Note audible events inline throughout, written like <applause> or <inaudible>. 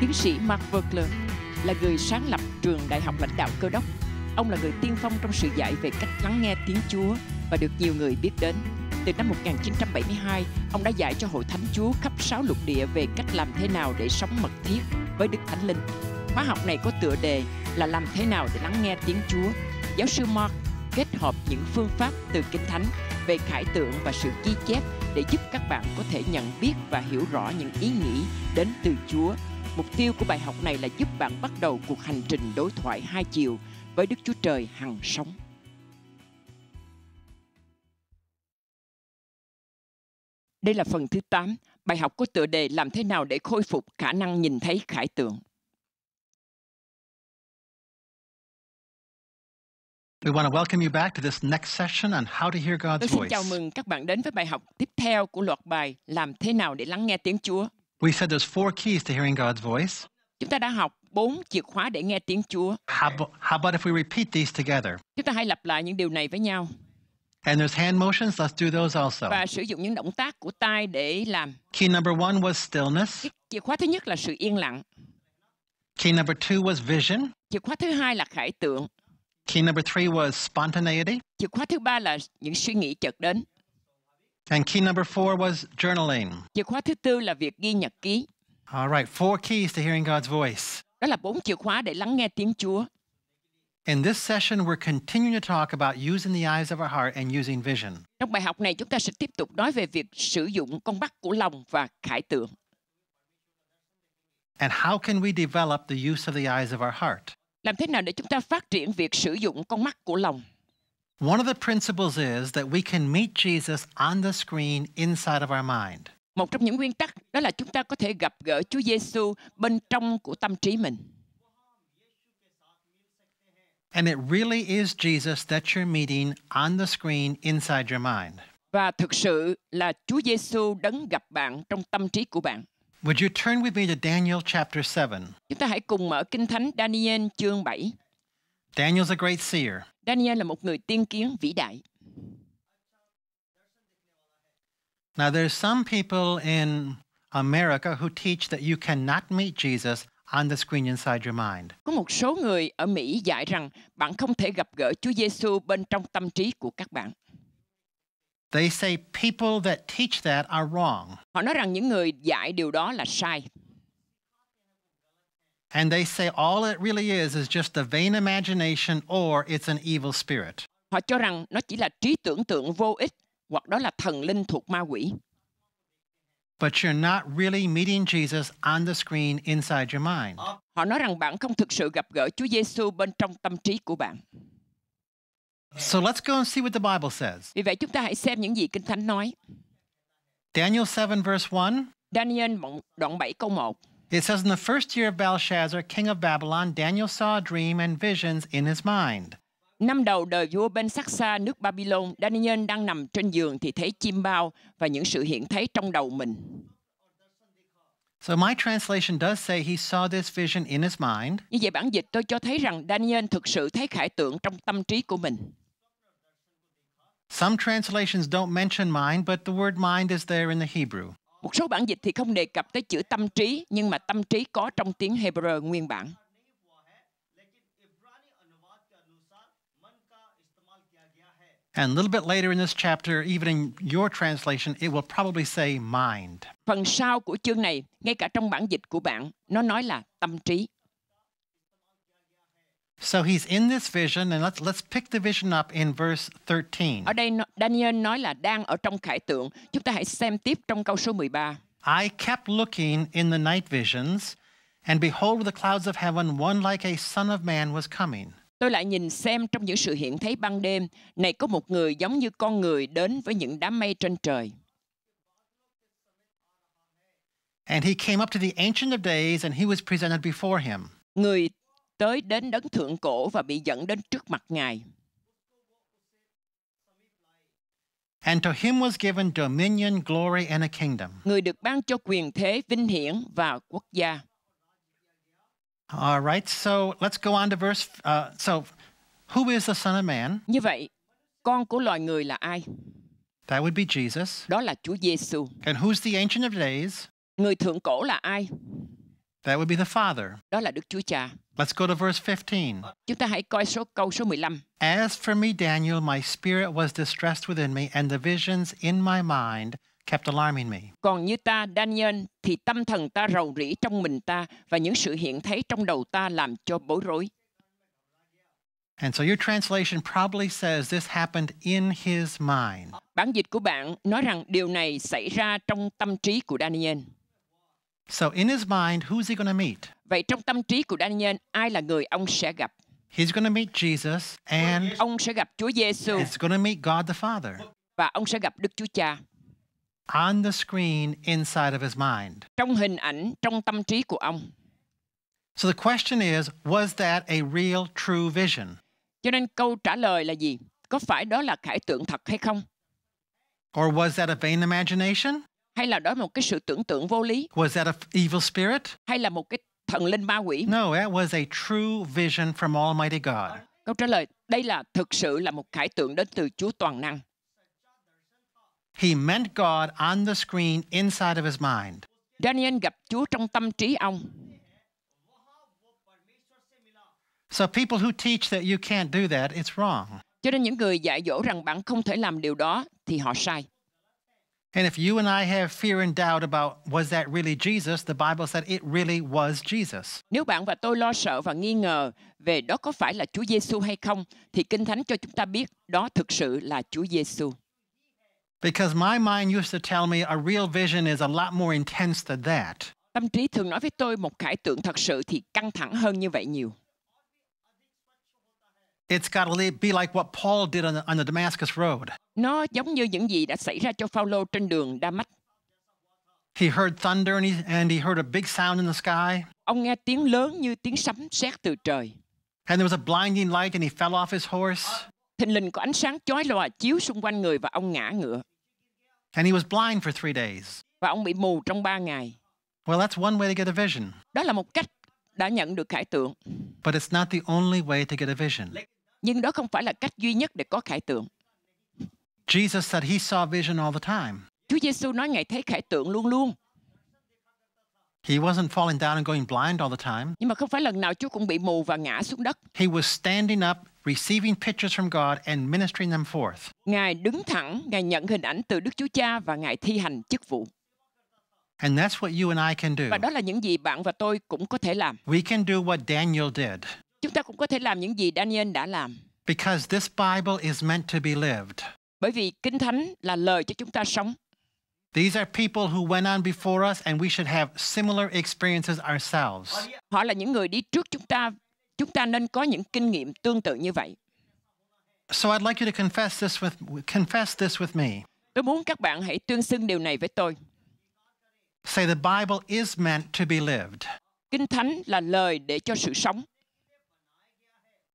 Tiến sĩ Mark Vogler là người sáng lập trường Đại học Lãnh đạo Cơ đốc. Ông là người tiên phong trong sự dạy về cách lắng nghe tiếng Chúa và được nhiều người biết đến. Từ năm 1972, ông đã dạy cho Hội Thánh Chúa khắp sáu lục địa về cách làm thế nào để sống mật thiết với Đức Thánh Linh. Khóa học này có tựa đề là làm thế nào để lắng nghe tiếng Chúa. Giáo sư Mark kết hợp những phương pháp từ Kinh Thánh về khải tượng và sự ghi chép để giúp các bạn có thể nhận biết và hiểu rõ những ý nghĩ đến từ Chúa Mục tiêu của bài học này là giúp bạn bắt đầu cuộc hành trình đối thoại hai chiều với Đức Chúa Trời hằng sống. Đây là phần thứ 8, bài học có tựa đề làm thế nào để khôi phục khả năng nhìn thấy khải tượng. We want to welcome you back to this next session on how to hear God's voice. Tôi xin chào mừng các bạn đến với bài học tiếp theo của loạt bài làm thế nào để lắng nghe tiếng Chúa. We said there's four keys to hearing God's voice. Chúng ta đã học bốn chìa khóa để nghe tiếng Chúa. How, how about if we repeat these together? Chúng ta hãy lặp lại những điều này với nhau. And there's hand motions, let's do those also. Và sử dụng những động tác của tay để làm. Key number one was stillness. Chìa khóa thứ nhất là sự yên lặng. Key number two was vision. Chìa khóa thứ hai là khải tượng. Key number three was spontaneity. Chìa khóa thứ ba là những suy nghĩ chợt đến. And key number four was journaling. Chìa khóa thứ tư là việc ghi nhật ký. All right, four keys to hearing God's voice. Đó là bốn chìa khóa để lắng nghe tiếng Chúa. In this session, we're continuing to talk about using the eyes of our heart and using vision. Trong bài học này, chúng ta sẽ tiếp tục nói về việc sử dụng con mắt của lòng và khải tượng. And how can we develop the use of the eyes of our heart? Làm thế nào để chúng ta phát triển việc sử dụng con mắt của lòng? One of the principles is that we can meet Jesus on the screen inside of our mind. Một trong những nguyên tắc đó là chúng ta có thể gặp gỡ Chúa Giêsu bên trong của tâm trí mình. And it really is Jesus that you're meeting on the screen inside your mind. Và thực sự là Chúa Giêsu đấng gặp bạn trong tâm trí của bạn. Would you turn with me to Daniel chapter 7? Chúng ta hãy cùng mở Kinh Thánh Daniel chương 7. Daniel's a great seer. Daniel là một người tiên kiến vĩ đại. Now there's some people in America who teach that you cannot meet Jesus on the screen inside your mind. Có một số người ở Mỹ dạy rằng bạn không thể gặp gỡ Chúa Giêsu bên trong tâm trí của các bạn. They say people that teach that are wrong. Họ nói rằng những người dạy điều đó là sai. And they say all it really is is just a vain imagination or it's an evil spirit. Họ cho rằng nó chỉ là trí tưởng tượng vô ích hoặc đó là thần linh thuộc ma quỷ. But you're not really meeting Jesus on the screen inside your mind. Họ nói rằng bạn không thực sự gặp gỡ Chúa Giêsu bên trong tâm trí của bạn. So let's go and see what the Bible says. Vì vậy chúng ta hãy xem những gì Kinh Thánh nói. Daniel 7 verse 1. Daniel đoạn 7 câu 1. It says, In the first year of Belshazzar, king of Babylon, Daniel saw a dream and visions in his mind. Năm đầu đời vua bên sắc xa nước Babylon, Daniel đang nằm trên giường thì thấy chim bao và những sự hiện thấy trong đầu mình. So my translation does say he saw this vision in his mind. Như vậy bản dịch tôi cho thấy rằng Daniel thực sự thấy khải tượng trong tâm trí của mình. Some translations don't mention mind, but the word mind is there in the Hebrew. Một số bản dịch thì không đề cập tới chữ tâm trí, nhưng mà tâm trí có trong tiếng Hebrew nguyên bản. And a little bit later in this chapter, even in your translation, it will probably say mind. Phần sau của chương này, ngay cả trong bản dịch của bạn, nó nói là tâm trí. So he's in this vision, and let's let's pick the vision up in verse 13. Ở đây Daniel nói là đang ở trong khải tượng. Chúng ta hãy xem tiếp trong câu số 13. I kept looking in the night visions, and behold, the clouds of heaven, one like a son of man, was coming. Tôi lại nhìn xem trong những sự hiện thấy ban đêm, này có một người giống như con người đến với những đám mây trên trời. And he came up to the ancient of days, and he was presented before him. Người tới đến đấng thượng cổ và bị dẫn đến trước mặt Ngài. And to him was given dominion, glory and a kingdom. Người được ban cho quyền thế, vinh hiển và quốc gia. All right, so let's go on to verse uh, so who is the son of man? Như vậy, con của loài người là ai? That would be Jesus. Đó là Chúa Giêsu. And who's the ancient of days? Người thượng cổ là ai? That would be the Father. Đó là Đức Chúa Cha. Let's go to verse 15. Chúng ta hãy coi số câu số 15. As for me Daniel, my spirit was distressed within me and the visions in my mind kept alarming me. Còn như ta Daniel thì tâm thần ta rầu rĩ trong mình ta và những sự hiện thấy trong đầu ta làm cho bối rối. And so your translation probably says this happened in his mind. Bản dịch của bạn nói rằng điều này xảy ra trong tâm trí của Daniel. So in his mind, who's he going to meet? Vậy trong tâm trí của Daniel, ai là người ông sẽ gặp? He's going to meet Jesus and ông sẽ gặp Chúa Giêsu. He's going to meet God the Father. Và ông sẽ gặp Đức Chúa Cha. On the screen inside of his mind. Trong hình ảnh trong tâm trí của ông. So the question is, was that a real true vision? Cho nên câu trả lời là gì? Có phải đó là khải tượng thật hay không? Or was that a vain imagination? Hay là đó một cái sự tưởng tượng vô lý? Was that an evil spirit? Hay là một cái thần linh ma quỷ? No, that was a true vision from Almighty God. Câu trả lời, đây là thực sự là một khải tượng đến từ Chúa toàn năng. He met God on the screen inside of his mind. Daniel gặp Chúa trong tâm trí ông. So people who teach that you can't do that, it's wrong. Cho nên những người dạy dỗ rằng bạn không thể làm điều đó thì họ sai. And if you and I have fear and doubt about was that really Jesus, the Bible said it really was Jesus. Nếu bạn và tôi lo sợ và nghi ngờ về đó có phải là Chúa Giêsu hay không thì Kinh Thánh cho chúng ta biết đó thực sự là Chúa Giêsu. Because my mind used to tell me a real vision is a lot more intense than that. Tâm trí thường nói với tôi một khải tượng thật sự thì căng thẳng hơn như vậy nhiều. It's got to be like what Paul did on the, on the Damascus road. Nó giống như những gì đã xảy ra cho Phaolô trên đường Damascus. He heard thunder and he, and he heard a big sound in the sky. Ông nghe tiếng lớn như tiếng sấm sét từ trời. And there was a blinding light and he fell off his horse. Thình lình có ánh sáng chói lòa chiếu xung quanh người và ông ngã ngựa. And he was blind for three days. Và ông bị mù trong ba ngày. Well, that's one way to get a vision. Đó là một cách đã nhận được khải tượng. But it's not the only way to get a vision. Nhưng đó không phải là cách duy nhất để có khải tượng. Jesus said he saw vision all the time. Chúa Giêsu nói ngài thấy khải tượng luôn luôn. He wasn't falling down and going blind all the time. Nhưng mà không phải lần nào Chúa cũng bị mù và ngã xuống đất. He was standing up, receiving pictures from God and ministering them forth. Ngài đứng thẳng, ngài nhận hình ảnh từ Đức Chúa Cha và ngài thi hành chức vụ. And that's what you and I can do. Và đó là những gì bạn và tôi cũng có thể làm. We can do what Daniel did. Chúng ta cũng có thể làm những gì Daniel đã làm. Because this Bible is meant to be lived. Bởi vì Kinh Thánh là lời cho chúng ta sống. These are people who went on before us and we should have similar experiences ourselves. Họ là những người đi trước chúng ta, chúng ta nên có những kinh nghiệm tương tự như vậy. So I'd like you to confess this with confess this with me. Tôi muốn các bạn hãy tuyên xưng điều này với tôi. Say the Bible is meant to be lived. Kinh Thánh là lời để cho sự sống.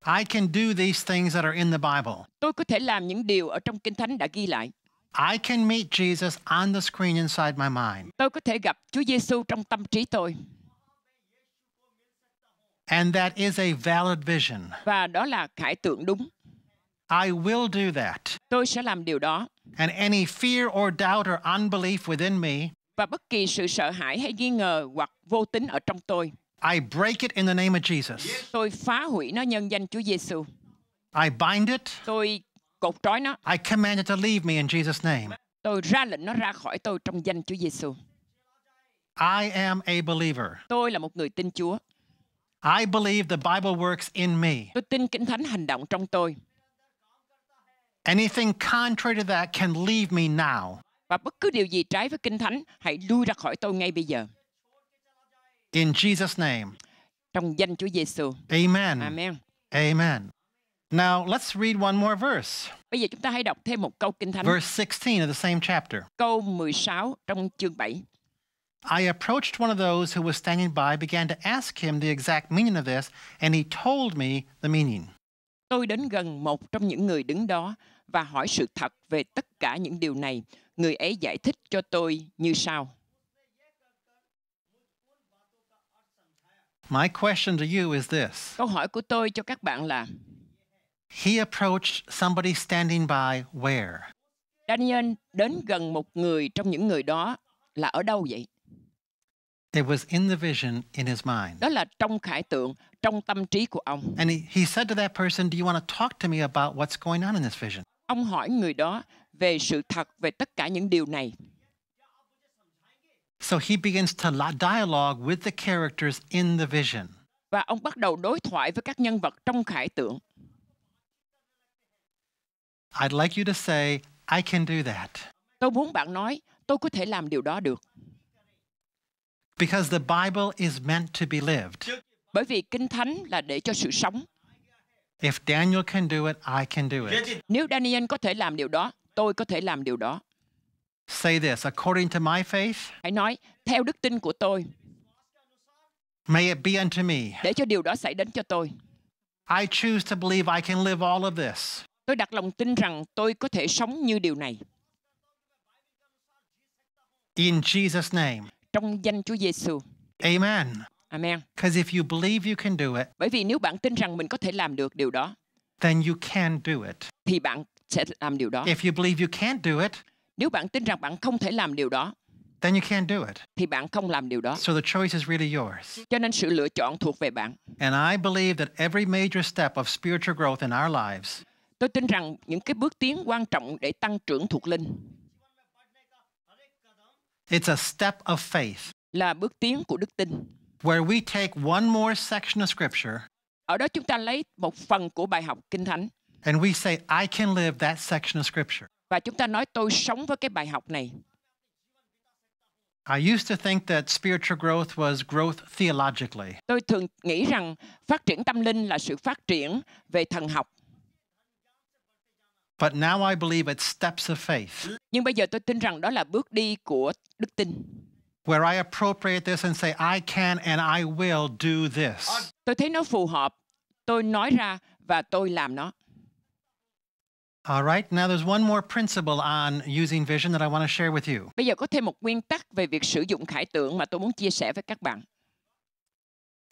I can do these things that are in the Bible. Tôi có thể làm những điều ở trong Kinh Thánh đã ghi lại. I can meet Jesus on the screen inside my mind. Tôi có thể gặp Chúa Giêsu trong tâm trí tôi. And that is a valid vision. Và đó là khải tượng đúng. I will do that. Tôi sẽ làm điều đó. And any fear or doubt or unbelief within me và bất kỳ sự sợ hãi hay nghi ngờ hoặc vô tín ở trong tôi I break it in the name of Jesus. Tôi phá hủy nó nhân danh Chúa Giêsu. I bind it. Tôi cột trói nó. I command it to leave me in Jesus name. Tôi ra lệnh nó ra khỏi tôi trong danh Chúa Giêsu. I am a believer. Tôi là một người tin Chúa. I believe the Bible works in me. Tôi tin Kinh Thánh hành động trong tôi. Anything contrary to that can leave me now. Và bất cứ điều gì trái với Kinh Thánh, hãy lui ra khỏi tôi ngay bây giờ. In Jesus name. Trong danh Chúa Giêsu. Amen. Amen. Amen. Now let's read one more verse. Bây giờ chúng ta hãy đọc thêm một câu kinh thánh. Verse 16 of the same chapter. Câu 16 trong chương 7. I approached one of those who was standing by, began to ask him the exact meaning of this, and he told me the meaning. Tôi đến gần một trong những người đứng đó và hỏi sự thật về tất cả những điều này. Người ấy giải thích cho tôi như sau. My question to you is this. Câu hỏi của tôi cho các bạn là He approached somebody standing by where? Daniel đến gần một người trong những người đó là ở đâu vậy? It was in the vision in his mind. Đó là trong khải tượng, trong tâm trí của ông. And he, he said to that person, do you want to talk to me about what's going on in this vision? Ông hỏi người đó về sự thật về tất cả những điều này. So he begins to dialogue with the characters in the vision. Và ông bắt đầu đối thoại với các nhân vật trong khải tượng. I'd like you to say, I can do that. Tôi muốn bạn nói, tôi có thể làm điều đó được. Because the Bible is meant to be lived. Bởi vì Kinh Thánh là để cho sự sống. If Daniel can do it, I can do it. Nếu Daniel có thể làm điều đó, tôi có thể làm điều đó. Say this, according to my faith. Hãy nói, theo đức tin của tôi. May it be unto me. Để cho điều đó xảy đến cho tôi. I choose to believe I can live all of this. Tôi đặt lòng tin rằng tôi có thể sống như điều này. In Jesus name. Trong danh Chúa Giêsu. Amen. Amen. Because if you believe you can do it. Bởi vì nếu bạn tin rằng mình có thể làm được điều đó. Then you can do it. Thì bạn sẽ làm điều đó. If you believe you can't do it. Nếu bạn tin rằng bạn không thể làm điều đó, then you can't do it. Thì bạn không làm điều đó. So the choice is really yours. Cho nên sự lựa chọn thuộc về bạn. And I believe that every major step of spiritual growth in our lives. Tôi tin rằng những cái bước tiến quan trọng để tăng trưởng thuộc linh. It's a step of faith. Là bước tiến của đức tin. Where we take one more section of scripture. Ở đó chúng ta lấy một phần của bài học kinh thánh. And we say I can live that section of scripture và chúng ta nói tôi sống với cái bài học này. I used to think that spiritual growth was growth theologically. Tôi thường nghĩ rằng phát triển tâm linh là sự phát triển về thần học. But now I believe it's steps of faith. Nhưng bây giờ tôi tin rằng đó là bước đi của đức tin. Where I appropriate this and say I can and I will do this. Tôi thấy nó phù hợp, tôi nói ra và tôi làm nó. All right, now there's one more principle on using vision that I want to share with you. Bây giờ có thêm một nguyên tắc về việc sử dụng khải tượng mà tôi muốn chia sẻ với các bạn.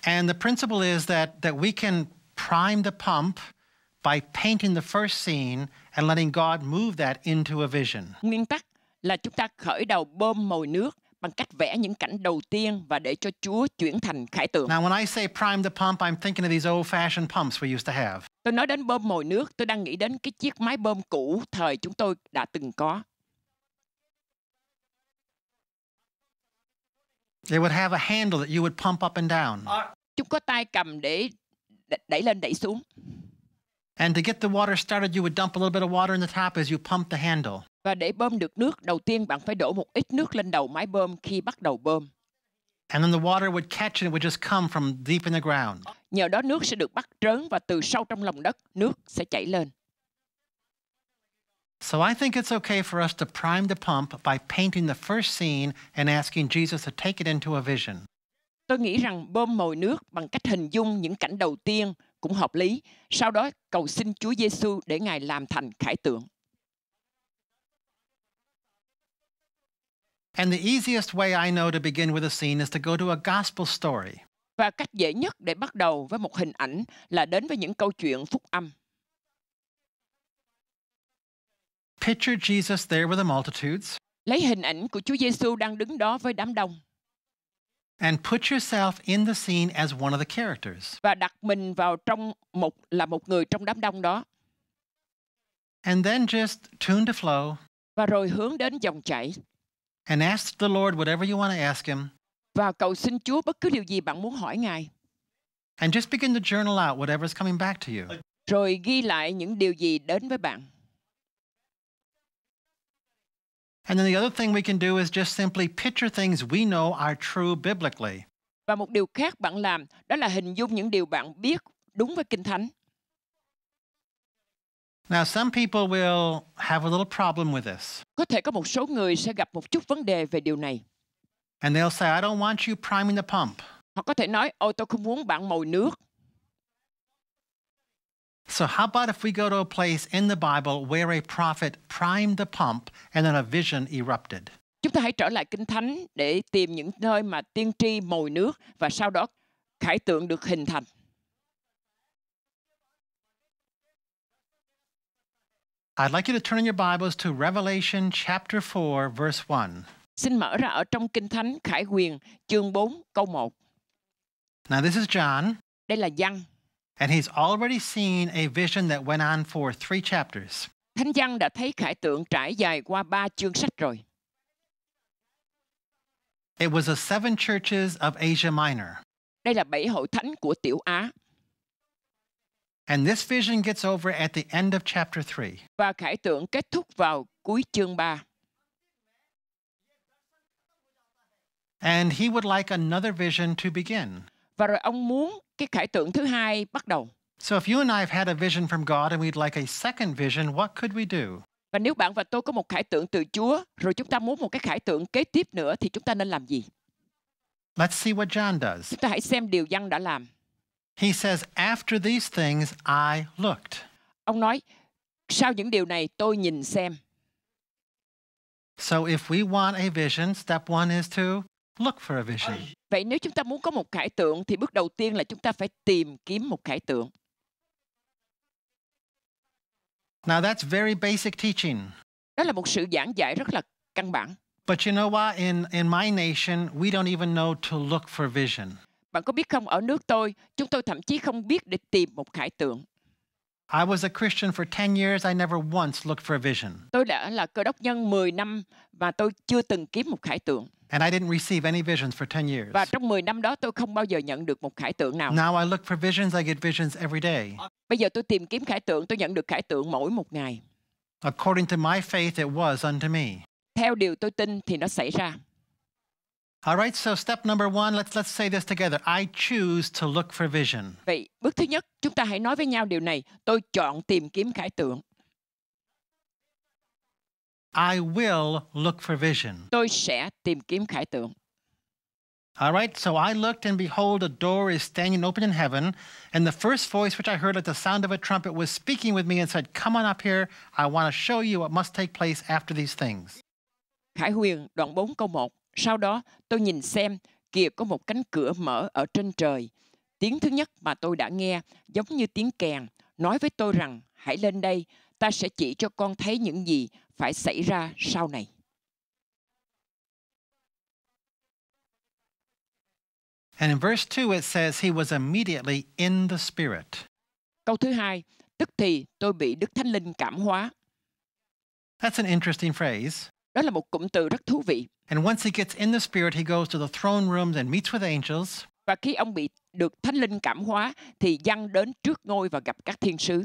And the principle is that that we can prime the pump by painting the first scene and letting God move that into a vision. Nguyên tắc là chúng ta khởi đầu bơm mồi nước bằng cách vẽ những cảnh đầu tiên và để cho Chúa chuyển thành khải tượng. Now when I say prime the pump, I'm thinking of these old-fashioned pumps we used to have. Tôi nói đến bơm mồi nước, tôi đang nghĩ đến cái chiếc máy bơm cũ thời chúng tôi đã từng có. They would have a handle that you would pump up and down. Ờ. Chúng có tay cầm để đẩy lên đẩy xuống. And to get the water started, you would dump a little bit of water in the top as you pump the handle. Và để bơm được nước, đầu tiên bạn phải đổ một ít nước lên đầu máy bơm khi bắt đầu bơm. And then the water would catch and it would just come from deep in the ground. Nhờ đó nước sẽ được bắt trớn và từ sâu trong lòng đất, nước sẽ chảy lên. So I think it's okay for us to prime the pump by painting the first scene and asking Jesus to take it into a vision. Tôi nghĩ rằng bơm mồi nước bằng cách hình dung những cảnh đầu tiên cũng hợp lý. Sau đó cầu xin Chúa Giêsu để Ngài làm thành khải tượng. And the easiest way I know to begin with a scene is to go to a gospel story. Và cách dễ nhất để bắt đầu với một hình ảnh là đến với những câu chuyện phúc âm. Picture Jesus there with the multitudes. Lấy hình ảnh của Chúa Giêsu đang đứng đó với đám đông. And put yourself in the scene as one of the characters. Và đặt mình vào trong một là một người trong đám đông đó. And then just tune to flow. Và rồi hướng đến dòng chảy. And ask the Lord whatever you want to ask him. Và cầu xin Chúa bất cứ điều gì bạn muốn hỏi Ngài. And just begin to journal out whatever's coming back to you. Rồi ghi lại những điều gì đến với bạn. And then the other thing we can do is just simply picture things we know are true biblically. Và một điều khác bạn làm đó là hình dung những điều bạn biết đúng với Kinh Thánh. Now some people will have a little problem with this. Có thể có một số người sẽ gặp một chút vấn đề về điều này. And they'll say I don't want you priming the pump. Họ có thể nói ôi tôi không muốn bạn mồi nước. So how about if we go to a place in the Bible where a prophet primed the pump and then a vision erupted? Chúng ta hãy trở lại Kinh Thánh để tìm những nơi mà tiên tri mồi nước và sau đó khải tượng được hình thành. I'd like you to turn in your Bibles to Revelation chapter 4 verse 1. Xin mở ra ở trong Kinh Thánh Khải Huyền chương 4 câu 1. Now this is John. Đây là Giăng. And he's already seen a vision that went on for three chapters. Thánh Giăng đã thấy khải tượng trải dài qua ba chương sách rồi. It was the seven churches of Asia Minor. Đây là bảy hội thánh của Tiểu Á. And this vision gets over at the end of chapter 3. Và khải tượng kết thúc vào cuối chương 3. And he would like another vision to begin. Và rồi ông muốn cái khải tượng thứ hai bắt đầu. So if you and I have had a vision from God and we'd like a second vision, what could we do? Và nếu bạn và tôi có một khải tượng từ Chúa, rồi chúng ta muốn một cái khải tượng kế tiếp nữa thì chúng ta nên làm gì? Let's see what John does. Chúng ta hãy xem điều Giăng đã làm. He says, after these things I looked. Ông nói, sau những điều này tôi nhìn xem. So if we want a vision, step one is to look for a vision. Vậy nếu chúng ta muốn có một khải tượng thì bước đầu tiên là chúng ta phải tìm kiếm một khải tượng. Now that's very basic teaching. Đó là một sự giảng dạy rất là căn bản. But you know what? In in my nation, we don't even know to look for vision. Bạn có biết không, ở nước tôi, chúng tôi thậm chí không biết để tìm một khải tượng. I was a Christian for 10 years. I never once looked for a vision. Tôi đã là cơ đốc nhân 10 năm và tôi chưa từng kiếm một khải tượng. And I didn't receive any visions for 10 years. Và trong 10 năm đó tôi không bao giờ nhận được một khải tượng nào. Now I look for visions, I get visions every day. Bây giờ tôi tìm kiếm khải tượng, tôi nhận được khải tượng mỗi một ngày. According to my faith it was unto me. Theo điều tôi tin thì nó xảy ra. All right, so step number one, let's let's say this together. I choose to look for vision. Vậy bước thứ nhất, chúng ta hãy nói với nhau điều này. Tôi chọn tìm kiếm khải tượng. I will look for vision. Tôi sẽ tìm kiếm khải tượng. All right, so I looked and behold, a door is standing open in heaven. And the first voice which I heard at the sound of a trumpet was speaking with me and said, Come on up here. I want to show you what must take place after these things. Khải Huyền, đoạn 4 câu 1. Sau đó, tôi nhìn xem, kìa có một cánh cửa mở ở trên trời. Tiếng thứ nhất mà tôi đã nghe giống như tiếng kèn, nói với tôi rằng hãy lên đây, ta sẽ chỉ cho con thấy những gì phải xảy ra sau này. And in verse 2 it says he was immediately in the spirit. Câu thứ hai, tức thì tôi bị Đức Thánh Linh cảm hóa. That's an interesting phrase. Đó là một cụm từ rất thú vị. And once he gets in the spirit, he goes to the throne rooms and meets with angels. Và khi ông bị được Thánh Linh cảm hóa thì dâng đến trước ngôi và gặp các thiên sứ.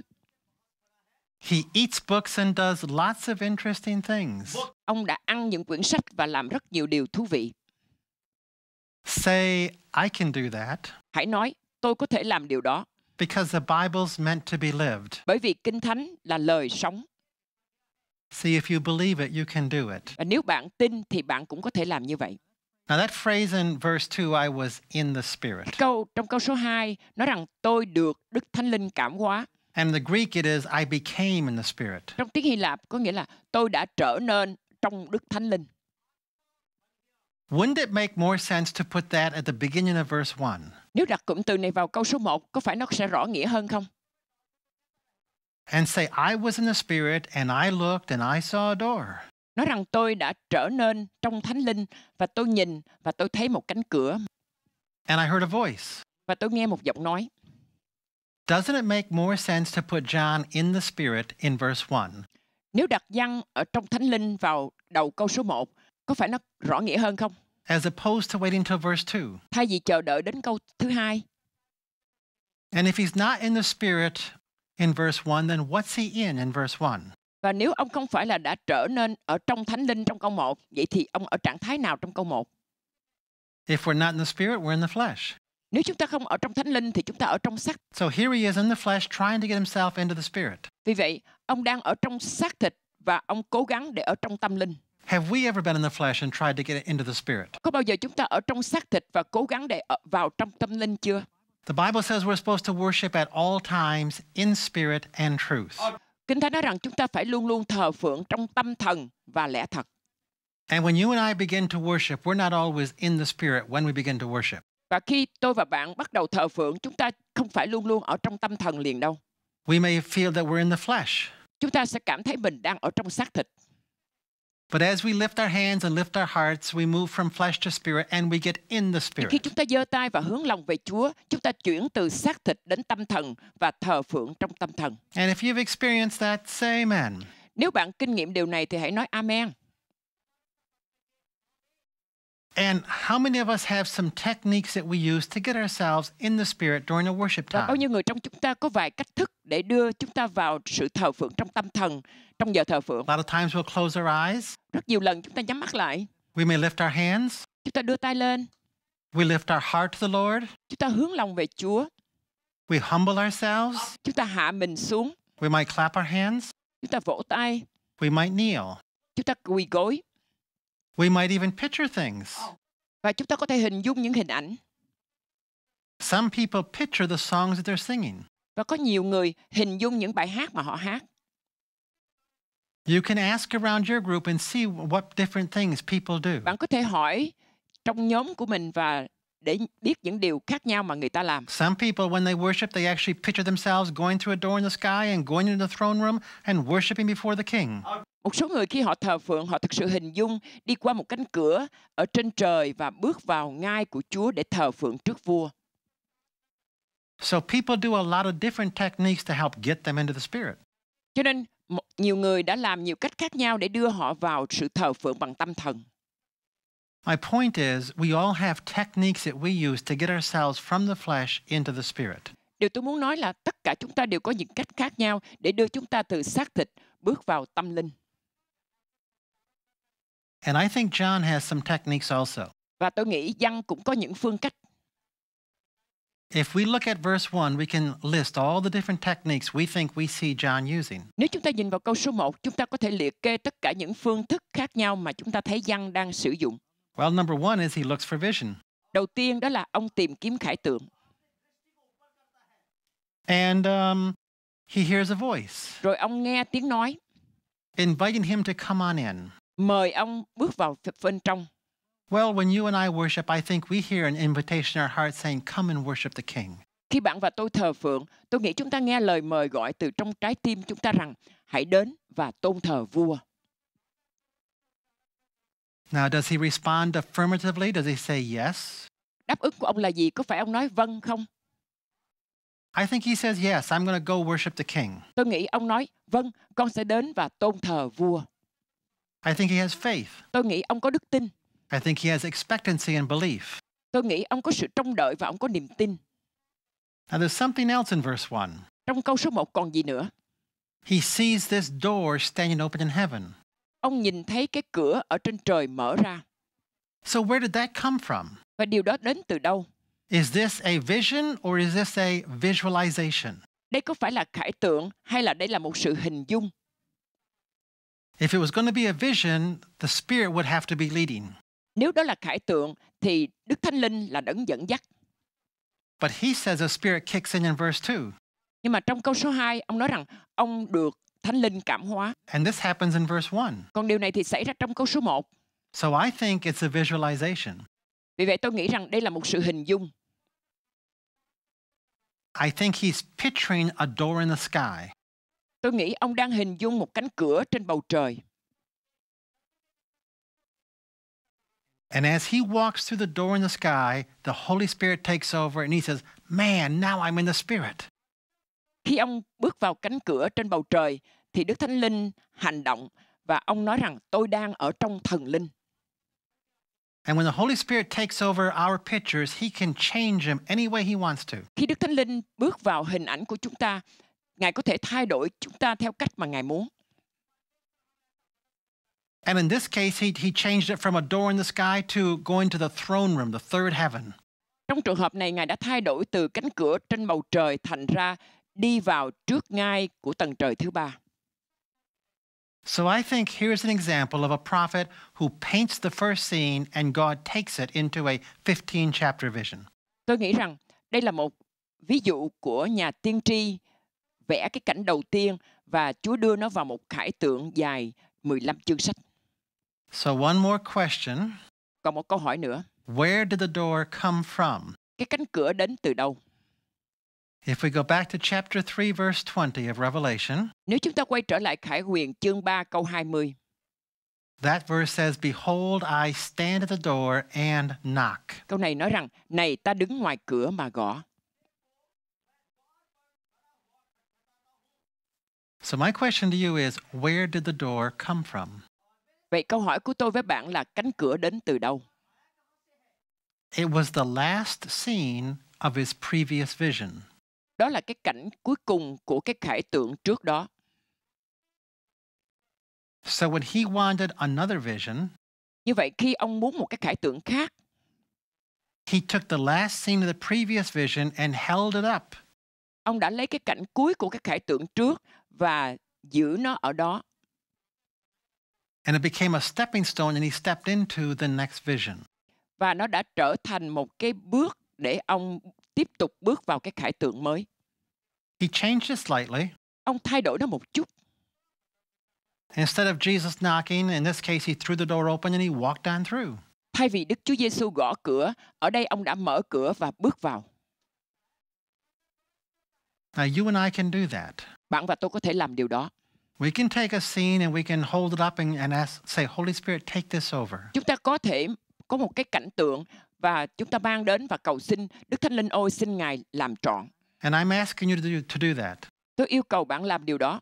He eats books and does lots of interesting things. Ông đã ăn những quyển sách và làm rất nhiều điều thú vị. Say I can do that. Hãy nói tôi có thể làm điều đó. Because the Bible's meant to be lived. Bởi vì Kinh Thánh là lời sống. See if you believe it, you can do it. Và nếu bạn tin thì bạn cũng có thể làm như vậy. Now that phrase in verse 2, I was in the Spirit. Câu trong câu số 2 nói rằng tôi được Đức Thánh Linh cảm hóa. And the Greek it is I became in the Spirit. Trong tiếng Hy Lạp có nghĩa là tôi đã trở nên trong Đức Thánh Linh. Wouldn't it make more sense to put that at the beginning of verse 1? Nếu đặt cụm từ này vào câu số 1, có phải nó sẽ rõ nghĩa hơn không? and say, I was in the Spirit and I looked and I saw a door. Nói rằng tôi đã trở nên trong thánh linh và tôi nhìn và tôi thấy một cánh cửa. And I heard a voice. Và tôi nghe một giọng nói. Doesn't it make more sense to put John in the Spirit in verse 1? Nếu đặt Giăng ở trong Thánh Linh vào đầu câu số 1, có phải nó rõ nghĩa hơn không? As opposed to waiting till verse 2. Thay vì chờ đợi đến câu thứ hai. And if he's not in the Spirit in verse 1, then what's he in in verse 1? Và nếu ông không phải là đã trở nên ở trong thánh linh trong câu 1, vậy thì ông ở trạng thái nào trong câu 1? If we're not in the spirit, we're in the flesh. Nếu chúng ta không ở trong thánh linh thì chúng ta ở trong xác. So here he is in the flesh trying to get himself into the spirit. Vì vậy, ông đang ở trong xác thịt và ông cố gắng để ở trong tâm linh. Have we ever been in the flesh and tried to get into the spirit? Có bao giờ chúng ta ở trong xác thịt và cố gắng để vào trong tâm linh chưa? The Bible says we're supposed to worship at all times in spirit and truth. Kinh Thánh nói rằng chúng ta phải luôn luôn thờ phượng trong tâm thần và lẽ thật. And when you and I begin to worship, we're not always in the spirit when we begin to worship. Và khi tôi và bạn bắt đầu thờ phượng, chúng ta không phải luôn luôn ở trong tâm thần liền đâu. We may feel that we're in the flesh. Chúng ta sẽ cảm thấy mình đang ở trong xác thịt. But as we lift our hands and lift our hearts, we move from flesh to spirit and we get in the spirit. Khi chúng ta giơ tay và hướng lòng về Chúa, chúng ta chuyển từ xác thịt đến tâm thần và thờ phượng trong tâm thần. And if you've experienced that, say amen. Nếu bạn kinh nghiệm điều này thì hãy nói amen. And how many of us have some techniques that we use to get ourselves in the spirit during the worship time? Bao nhiêu người trong chúng ta có vài cách thức để đưa chúng ta vào sự thờ phượng trong tâm thần trong giờ thờ phượng. A lot of times we'll close our eyes. Rất nhiều lần chúng ta nhắm mắt lại. We may lift our hands. Chúng ta đưa tay lên. We lift our heart to the Lord. Chúng ta hướng lòng về Chúa. We humble ourselves. Chúng ta hạ mình xuống. We might clap our hands. Chúng ta vỗ tay. We might kneel. Chúng ta quỳ gối. We might even picture things. Và chúng ta có thể hình dung những hình ảnh. Some people picture the songs that they're singing. Và có nhiều người hình dung những bài hát mà họ hát. You can ask around your group and see what different things people do. Bạn có thể hỏi trong nhóm của mình và để biết những điều khác nhau mà người ta làm. Some people when they worship they actually picture themselves going through a door in the sky and going into the throne room and worshiping before the king. Một số người khi họ thờ phượng, họ thực sự hình dung đi qua một cánh cửa ở trên trời và bước vào ngai của Chúa để thờ phượng trước vua. So people do a lot of different techniques to help get them into the spirit. Cho nên nhiều người đã làm nhiều cách khác nhau để đưa họ vào sự thờ phượng bằng tâm thần. My point is we all have techniques that we use to get ourselves from the flesh into the spirit. Điều tôi muốn nói là tất cả chúng ta đều có những cách khác nhau để đưa chúng ta từ xác thịt bước vào tâm linh. And I think John has some techniques also. Và tôi nghĩ Giăng cũng có những phương cách. If we look at verse 1, we can list all the different techniques we think we see John using. Nếu chúng ta nhìn vào câu số 1, chúng ta có thể liệt kê tất cả những phương thức khác nhau mà chúng ta thấy Giăng đang sử dụng. Well, number one is he looks for vision. Đầu tiên đó là ông tìm kiếm khải tượng. And um, he hears a voice. Rồi ông nghe tiếng nói. Inviting him to come on in. mời ông bước vào bên trong. Well, when you and I worship, I think we hear an invitation in our heart saying, come and worship the King. Khi bạn và tôi thờ phượng, tôi nghĩ chúng ta nghe lời mời gọi từ trong trái tim chúng ta rằng hãy đến và tôn thờ vua. Now, does he respond affirmatively? Does he say yes? Đáp ứng của ông là gì? Có phải ông nói vâng không? I think he says yes, I'm going to go worship the king. Tôi nghĩ ông nói, vâng, con sẽ đến và tôn thờ vua. I think he has faith. Tôi nghĩ ông có đức tin. I think he has expectancy and belief. Tôi nghĩ ông có sự trông đợi và ông có niềm tin. Now there's something else in verse 1. Trong câu số 1 còn gì nữa? He sees this door standing open in heaven. Ông nhìn thấy cái cửa ở trên trời mở ra. So where did that come from? Và điều đó đến từ đâu? Is this a vision or is this a visualization? Đây có phải là khải tượng hay là đây là một sự hình dung? If it was going to be a vision, the Spirit would have to be leading. Nếu đó là khải tượng thì Đức Thánh Linh là đấng dẫn dắt. But he says the Spirit kicks in in verse 2. Nhưng mà trong câu số 2, ông nói rằng ông được Thánh Linh cảm hóa. And this happens in verse 1. Còn điều này thì xảy ra trong câu số 1. So I think it's a visualization. Vì vậy tôi nghĩ rằng đây là một sự hình dung. I think he's picturing a door in the sky. Tôi nghĩ ông đang hình dung một cánh cửa trên bầu trời. And as he walks through the door in the sky, the Holy Spirit takes over and he says, Man, now I'm in the Spirit. Khi ông bước vào cánh cửa trên bầu trời, thì Đức Thánh Linh hành động và ông nói rằng tôi đang ở trong thần linh. And when the Holy Spirit takes over our pictures, he can change them any way he wants to. Khi Đức Thánh Linh bước vào hình ảnh của chúng ta Ngài có thể thay đổi chúng ta theo cách mà Ngài muốn. And in this case, he, he changed it from a door in the sky to going to the throne room, the third heaven. Trong trường hợp này, Ngài đã thay đổi từ cánh cửa trên bầu trời thành ra đi vào trước ngai của tầng trời thứ ba. So I think here's an example of a prophet who paints the first scene and God takes it into a 15 chapter vision. Tôi nghĩ rằng đây là một ví dụ của nhà tiên tri vẽ cái cảnh đầu tiên và Chúa đưa nó vào một khải tượng dài 15 chương sách. So one more question. Còn một câu hỏi nữa. Where did the door come from? Cái cánh cửa đến từ đâu? If we go back to chapter 3 verse 20 of Revelation. Nếu chúng ta quay trở lại Khải Huyền chương 3 câu 20. That verse says, Behold, I stand at the door and knock. Câu này nói rằng, này ta đứng ngoài cửa mà gõ. So my question to you is, where did the door come from? Vậy câu hỏi của tôi với bạn là cánh cửa đến từ đâu? It was the last scene of his previous vision. Đó là cái cảnh cuối cùng của cái khải tượng trước đó. So when he wanted another vision, như vậy khi ông muốn một cái khải tượng khác, he took the last scene of the previous vision and held it up. Ông đã lấy cái cảnh cuối của cái khải tượng trước và giữ nó ở đó. And it became a stepping stone and he stepped into the next vision. Và nó đã trở thành một cái bước để ông tiếp tục bước vào cái khải tượng mới. He changed it slightly. Ông thay đổi nó một chút. Instead of Jesus knocking, in this case he threw the door open and he walked on through. Thay vì Đức Chúa Giêsu gõ cửa, ở đây ông đã mở cửa và bước vào. Now you and I can do that. Bạn và tôi có thể làm điều đó. We can take a scene and we can hold it up and, and ask, say, Holy Spirit, take this over. Chúng ta có thể có một cái cảnh tượng và chúng ta mang đến và cầu xin Đức Thánh Linh ôi xin Ngài làm trọn. And I'm asking you to do, to do that. Tôi yêu cầu bạn làm điều đó.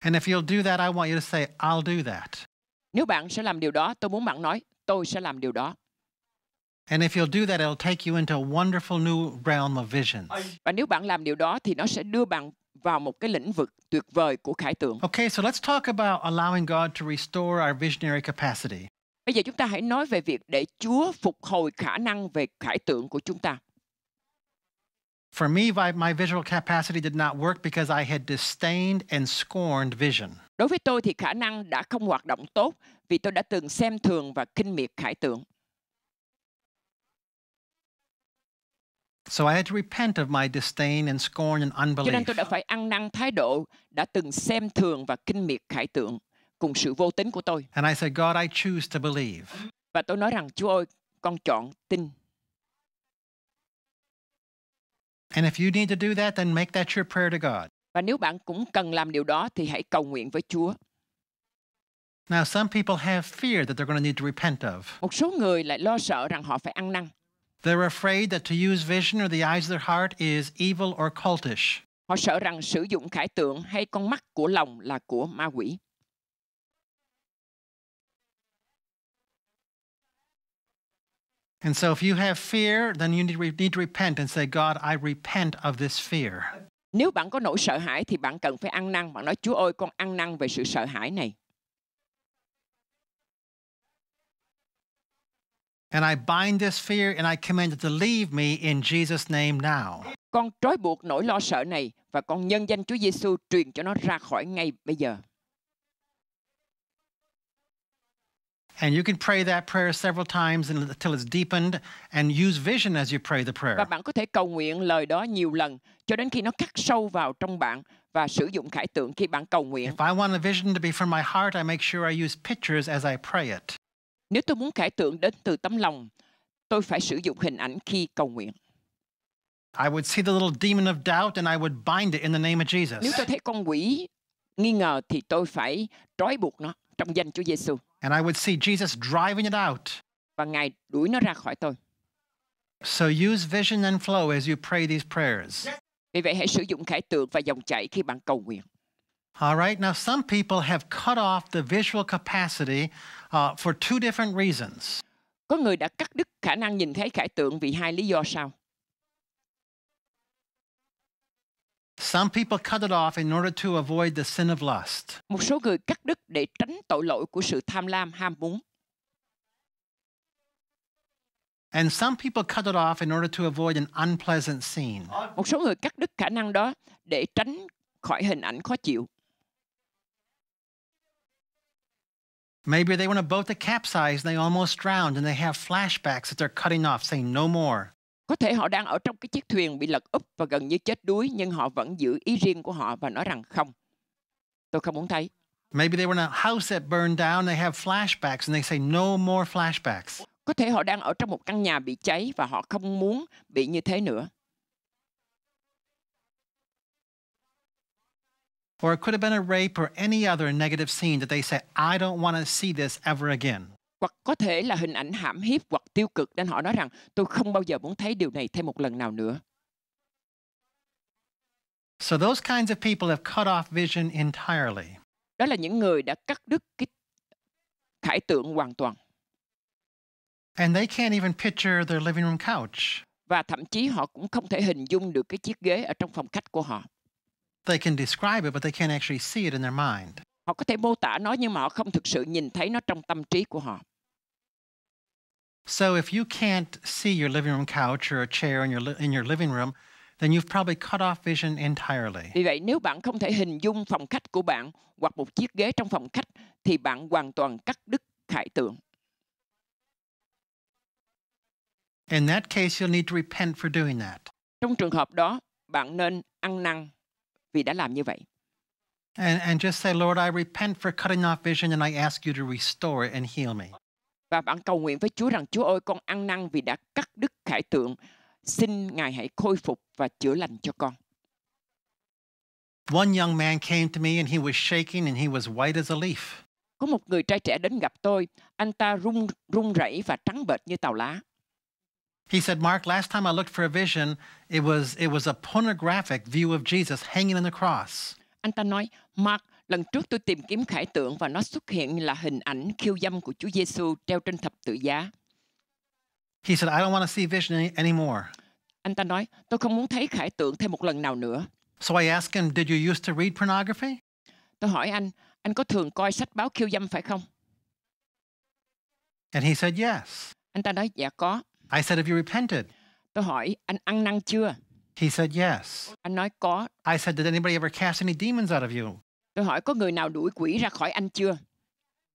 And if you'll do that, I want you to say, I'll do that. Nếu bạn sẽ làm điều đó, tôi muốn bạn nói, tôi sẽ làm điều đó. And if you'll do that, it'll take you into a wonderful new realm of visions. Và nếu bạn làm điều đó thì nó sẽ đưa bạn vào một cái lĩnh vực tuyệt vời của khải tượng. Okay, so let's talk about allowing God to restore our visionary capacity. Bây giờ chúng ta hãy nói về việc để Chúa phục hồi khả năng về khải tượng của chúng ta. For me, my visual capacity did not work because I had disdained and scorned vision. Đối với tôi thì khả năng đã không hoạt động tốt vì tôi đã từng xem thường và khinh miệt khải tượng. So I had to repent of my disdain and scorn and unbelief. Cho nên tôi đã phải ăn năn thái độ đã từng xem thường và kinh miệt khải tượng cùng sự vô tín của tôi. And I said, God, I choose to believe. Và tôi nói rằng, Chúa ơi, con chọn tin. And if you need to do that, then make that your prayer to God. Và nếu bạn cũng cần làm điều đó thì hãy cầu nguyện với Chúa. Now some people have fear that they're going to need to repent of. Một số người lại lo sợ rằng họ phải ăn năn. They're afraid that to use vision or the eyes of their heart is evil or cultish. Họ sợ rằng sử dụng khải tượng hay con mắt của lòng là của ma quỷ. And so if you have fear, then you need to repent and say, God, I repent of this fear. Nếu bạn có nỗi sợ hãi thì bạn cần phải ăn năn, bạn nói Chúa ơi, con ăn năn về sự sợ hãi này. And I bind this fear and I command it to leave me in Jesus name now. Con trói buộc nỗi lo sợ này và con nhân danh Chúa Giêsu truyền cho nó ra khỏi ngay bây giờ. And you can pray that prayer several times until it's deepened and use vision as you pray the prayer. Và bạn có thể cầu nguyện lời đó nhiều lần cho đến khi nó cắt sâu vào trong bạn và sử dụng khải tượng khi bạn cầu nguyện. If I want a vision to be from my heart, I make sure I use pictures as I pray it. Nếu tôi muốn khải tượng đến từ tấm lòng, tôi phải sử dụng hình ảnh khi cầu nguyện. I would see the little demon of doubt and I would bind it in the name of Jesus. Nếu tôi thấy con quỷ nghi ngờ thì tôi phải trói buộc nó trong danh Chúa Giêsu. And I would see Jesus driving it out. Và Ngài đuổi nó ra khỏi tôi. So use vision and flow as you pray these prayers. Vì vậy hãy sử dụng khải tượng và dòng chảy khi bạn cầu nguyện. All right, now some people have cut off the visual capacity uh, for two different reasons. Có người đã cắt đứt khả năng nhìn thấy khải tượng vì hai lý do sau. Some people cut it off in order to avoid the sin of lust. Một số người cắt đứt để tránh tội lỗi của sự tham lam ham muốn. And some people cut it off in order to avoid an unpleasant scene. Một số người cắt đứt khả năng đó để tránh khỏi hình ảnh khó chịu. Maybe they were a boat that capsized and they almost drowned and they have flashbacks that they're cutting off saying no more. Có thể họ đang ở trong cái chiếc thuyền bị lật úp và gần như chết đuối nhưng họ vẫn giữ ý riêng của họ và nói rằng không. Tôi không muốn thấy. Maybe they were a house that burned down, they have flashbacks and they say no more flashbacks. Có thể họ đang ở trong một căn nhà bị cháy và họ không muốn bị như thế nữa. or it could have been a rape or any other negative scene that they say, I don't want to see this ever again. Hoặc có thể là hình ảnh hãm hiếp hoặc tiêu cực nên họ nói rằng tôi không bao giờ muốn thấy điều này thêm một lần nào nữa. So those kinds of people have cut off vision entirely. Đó là những người đã cắt đứt cái khải tượng hoàn toàn. And they can't even picture their living room couch. Và thậm chí họ cũng không thể hình dung được cái chiếc ghế ở trong phòng khách của họ. They can describe it, but they can't actually see it in their mind. Họ có thể mô tả nó nhưng mà họ không thực sự nhìn thấy nó trong tâm trí của họ. So if you can't see your living room couch or a chair in your in your living room, then you've probably cut off vision entirely. Vì vậy nếu bạn không thể hình dung phòng khách của bạn hoặc một chiếc ghế trong phòng khách thì bạn hoàn toàn cắt đứt khải tượng. In that case you'll need to repent for doing that. Trong trường hợp đó, bạn nên ăn năn vì đã làm như vậy. And, and just say, Lord, I repent for cutting off vision and I ask you to restore it and heal me. Và bạn cầu nguyện với Chúa rằng, Chúa ơi, con ăn năn vì đã cắt đứt khải tượng. Xin Ngài hãy khôi phục và chữa lành cho con. One young man came to me and he was shaking and he was white as a leaf. Có một người trai trẻ đến gặp tôi, anh ta run run rẩy và trắng bệch như tàu lá. He said, Mark, last time I looked for a vision, it was, it was a pornographic view of Jesus hanging on the cross. Anh ta nói, Mark, lần trước tôi tìm kiếm khải tượng và nó xuất hiện là hình ảnh khiêu dâm của Chúa Giêsu treo trên thập tự giá. He said, I don't want to see vision any, anymore. Anh ta nói, tôi không muốn thấy khải tượng thêm một lần nào nữa. So I asked him, did you used to read pornography? Tôi hỏi anh, anh có thường coi sách báo khiêu dâm phải không? And he said yes. Anh ta nói dạ có. I said, Have you repented? Tôi hỏi, anh ăn năn chưa? He said, Yes. Anh nói có. I said, Did anybody ever cast any demons out of you? Tôi hỏi, có người nào đuổi quỷ ra khỏi anh chưa?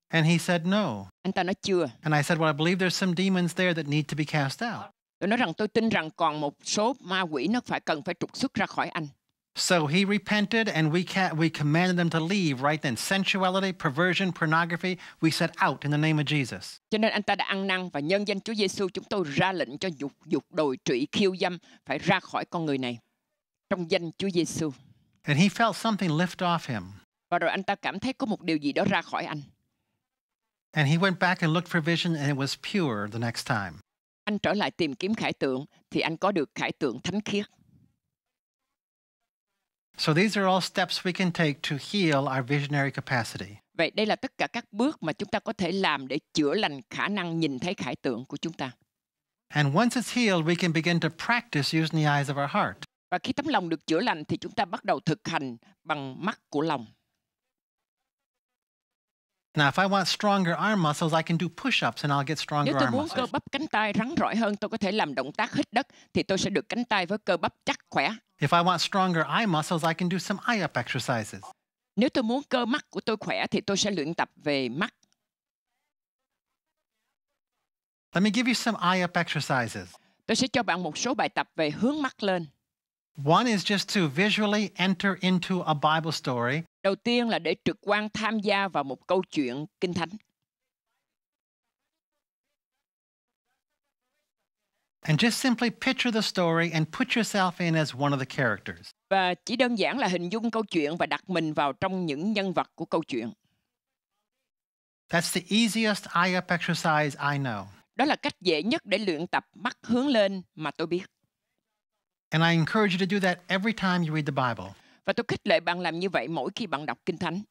And he said, No. Anh ta nói chưa. And I said, Well, I believe there's some demons there that need to be cast out. Tôi nói rằng tôi tin rằng còn một số ma quỷ nó phải cần phải trục xuất ra khỏi anh. So he repented, and we, ca- we commanded them to leave right then. Sensuality, perversion, pornography, we said out in the name of Jesus. Cho nên anh ta đã ăn năn và nhân danh Chúa Giêsu chúng tôi ra lệnh cho dục dục đồi trụy khiêu dâm phải ra khỏi con người này trong danh Chúa Giêsu. And he felt something lift off him. Và rồi anh ta cảm thấy có một điều gì đó ra khỏi anh. And he went back and looked for vision and it was pure the next time. Anh trở lại tìm kiếm khải tượng thì anh có được khải tượng thánh khiết. So these are all steps we can take to heal our visionary capacity. Vậy đây là tất cả các bước mà chúng ta có thể làm để chữa lành khả năng nhìn thấy khải tượng của chúng ta. And once it's healed, we can begin to practice using the eyes of our heart. Và khi tấm lòng được chữa lành thì chúng ta bắt đầu thực hành bằng mắt của lòng. Now, if I want stronger arm muscles, I can do push-ups and I'll get stronger muscles. Nếu tôi muốn cơ bắp cánh tay rắn rỏi hơn, tôi có thể làm động tác hít đất thì tôi sẽ được cánh tay với cơ bắp chắc khỏe. If I want stronger eye muscles, I can do some eye-up exercises. Nếu tôi muốn cơ mắt của tôi khỏe thì tôi sẽ luyện tập về mắt. Let me give you some eye-up exercises. Tôi sẽ cho bạn một số bài tập về hướng mắt lên. One is just to visually enter into a Bible story Đầu tiên là để trực quan tham gia vào một câu chuyện kinh thánh. And just simply picture the story and put yourself in as one of the characters. Và chỉ đơn giản là hình dung câu chuyện và đặt mình vào trong những nhân vật của câu chuyện. That's the easiest eye up exercise I know. Đó là cách dễ nhất để luyện tập mắt hướng lên mà tôi biết. And I encourage you to do that every time you read the Bible. Và tôi khích lệ bạn làm như vậy mỗi khi bạn đọc Kinh Thánh.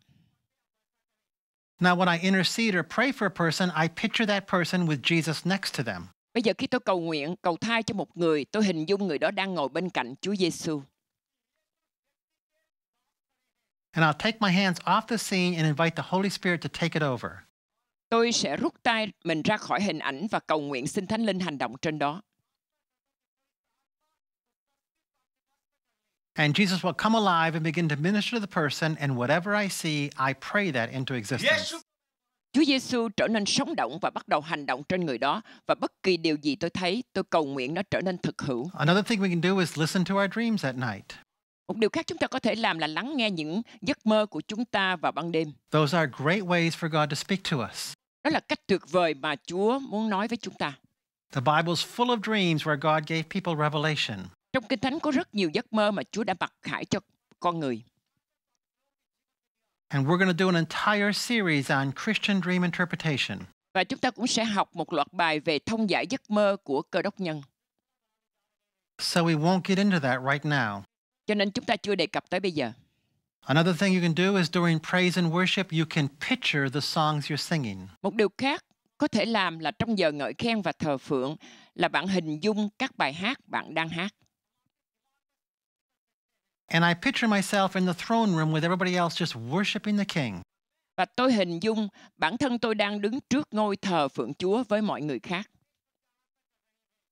Now, when I intercede or pray for a person, I picture that person with Jesus next to them. Bây giờ khi tôi cầu nguyện, cầu thai cho một người, tôi hình dung người đó đang ngồi bên cạnh Chúa Giêsu. And I'll take my hands off the scene and invite the Holy Spirit to take it over. Tôi sẽ rút tay mình ra khỏi hình ảnh và cầu nguyện xin Thánh Linh hành động trên đó. And Jesus will come alive and begin to minister to the person, and whatever I see, I pray that into existence. Chúa Giêsu trở nên sống động và bắt đầu hành động trên người đó và bất kỳ điều gì tôi thấy, tôi cầu nguyện nó trở nên thực hữu. Another thing we can do is listen to our dreams at night. Một điều khác chúng ta có thể làm là lắng nghe những giấc mơ của chúng ta vào ban đêm. Those are great ways for God to speak to us. Đó là cách tuyệt vời mà Chúa muốn nói với chúng ta. The Bible's full of dreams where God gave people revelation. Trong Kinh Thánh có rất nhiều giấc mơ mà Chúa đã mặc khải cho con người. And we're going to do an entire series on Christian dream interpretation. Và chúng ta cũng sẽ học một loạt bài về thông giải giấc mơ của cơ đốc nhân. So we won't get into that right now. Cho nên chúng ta chưa đề cập tới bây giờ. Another thing you can do is during praise and worship, you can picture the songs you're singing. Một điều khác có thể làm là trong giờ ngợi khen và thờ phượng là bạn hình dung các bài hát bạn đang hát. And I picture myself in the throne room with everybody else just worshiping the king. Và tôi hình dung bản thân tôi đang đứng trước ngôi thờ Phượng Chúa với mọi người khác.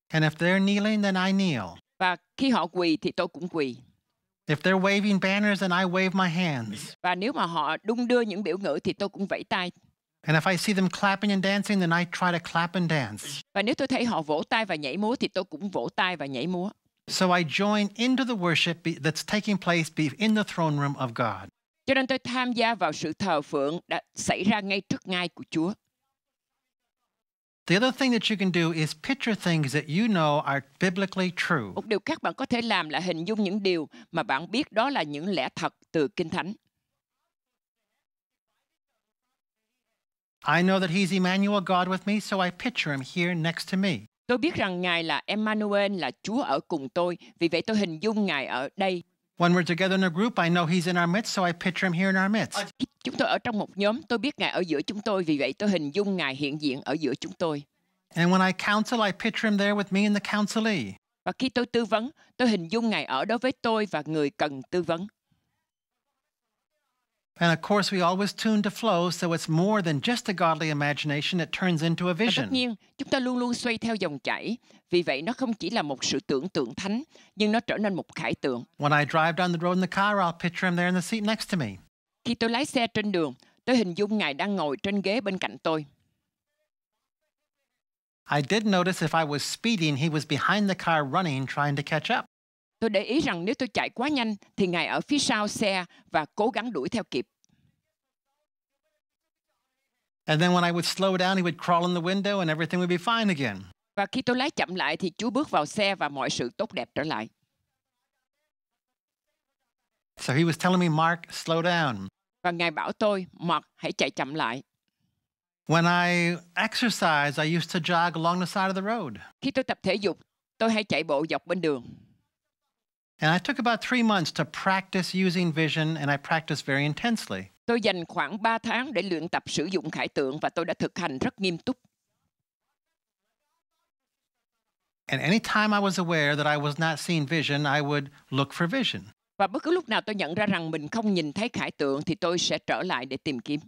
And if they're kneeling, then I kneel. Và khi họ quỳ thì tôi cũng quỳ. If they're waving banners, then I wave my hands. Và nếu mà họ đung đưa những biểu ngữ thì tôi cũng vẫy tay. And if I see them clapping and dancing, then I try to clap and dance. Và nếu tôi thấy họ vỗ tay và nhảy múa thì tôi cũng vỗ tay và nhảy múa. So I join into the worship that's taking place in the throne room of God. Cho nên tôi tham gia vào sự thờ phượng đã xảy ra ngay trước ngai của Chúa. The other thing that you can do is picture things that you know are biblically true. Một điều khác bạn có thể làm là hình dung những điều mà bạn biết đó là những lẽ thật từ Kinh Thánh. I know that he's Emmanuel God with me, so I picture him here next to me. Tôi biết rằng Ngài là Emmanuel, là Chúa ở cùng tôi. Vì vậy tôi hình dung Ngài ở đây. When we're together in a group, I know he's in our midst, so I picture him here in our midst. Chúng tôi ở trong một nhóm, tôi biết Ngài ở giữa chúng tôi, vì vậy tôi hình dung Ngài hiện diện ở giữa chúng tôi. And when I counsel, I picture him there with me and the counselee. Và khi tôi tư vấn, tôi hình dung Ngài ở đó với tôi và người cần tư vấn. And of course, we always tune to flow, so it's more than just a godly imagination, it turns into a vision. tất nhiên, chúng ta luôn luôn xoay theo dòng chảy. Vì vậy, nó không chỉ là một sự tưởng tượng thánh, nhưng nó trở nên một khải tượng. When I drive down the road in the car, I'll picture him there in the seat next to me. Khi tôi lái xe trên đường, tôi hình dung Ngài đang ngồi trên ghế bên cạnh tôi. I did notice if I was speeding, he was behind the car running, trying to catch up. Tôi để ý rằng nếu tôi chạy quá nhanh thì Ngài ở phía sau xe và cố gắng đuổi theo kịp. And then when I would slow down, he would crawl in the window and everything would be fine again. Và khi tôi lái chậm lại thì Chúa bước vào xe và mọi sự tốt đẹp trở lại. So he was telling me, Mark, slow down. Và Ngài bảo tôi, Mark, hãy chạy chậm lại. When I exercise, I used to jog along the side of the road. Khi tôi tập thể dục, tôi hay chạy bộ dọc bên đường. And I took about three months to practice using vision, and I practiced very intensely. Tôi dành khoảng 3 tháng để luyện tập sử dụng khải tượng và tôi đã thực hành rất nghiêm túc. And any time I was aware that I was not seeing vision, I would look for vision. Và bất cứ lúc nào tôi nhận ra rằng mình không nhìn thấy khải tượng thì tôi sẽ trở lại để tìm kiếm.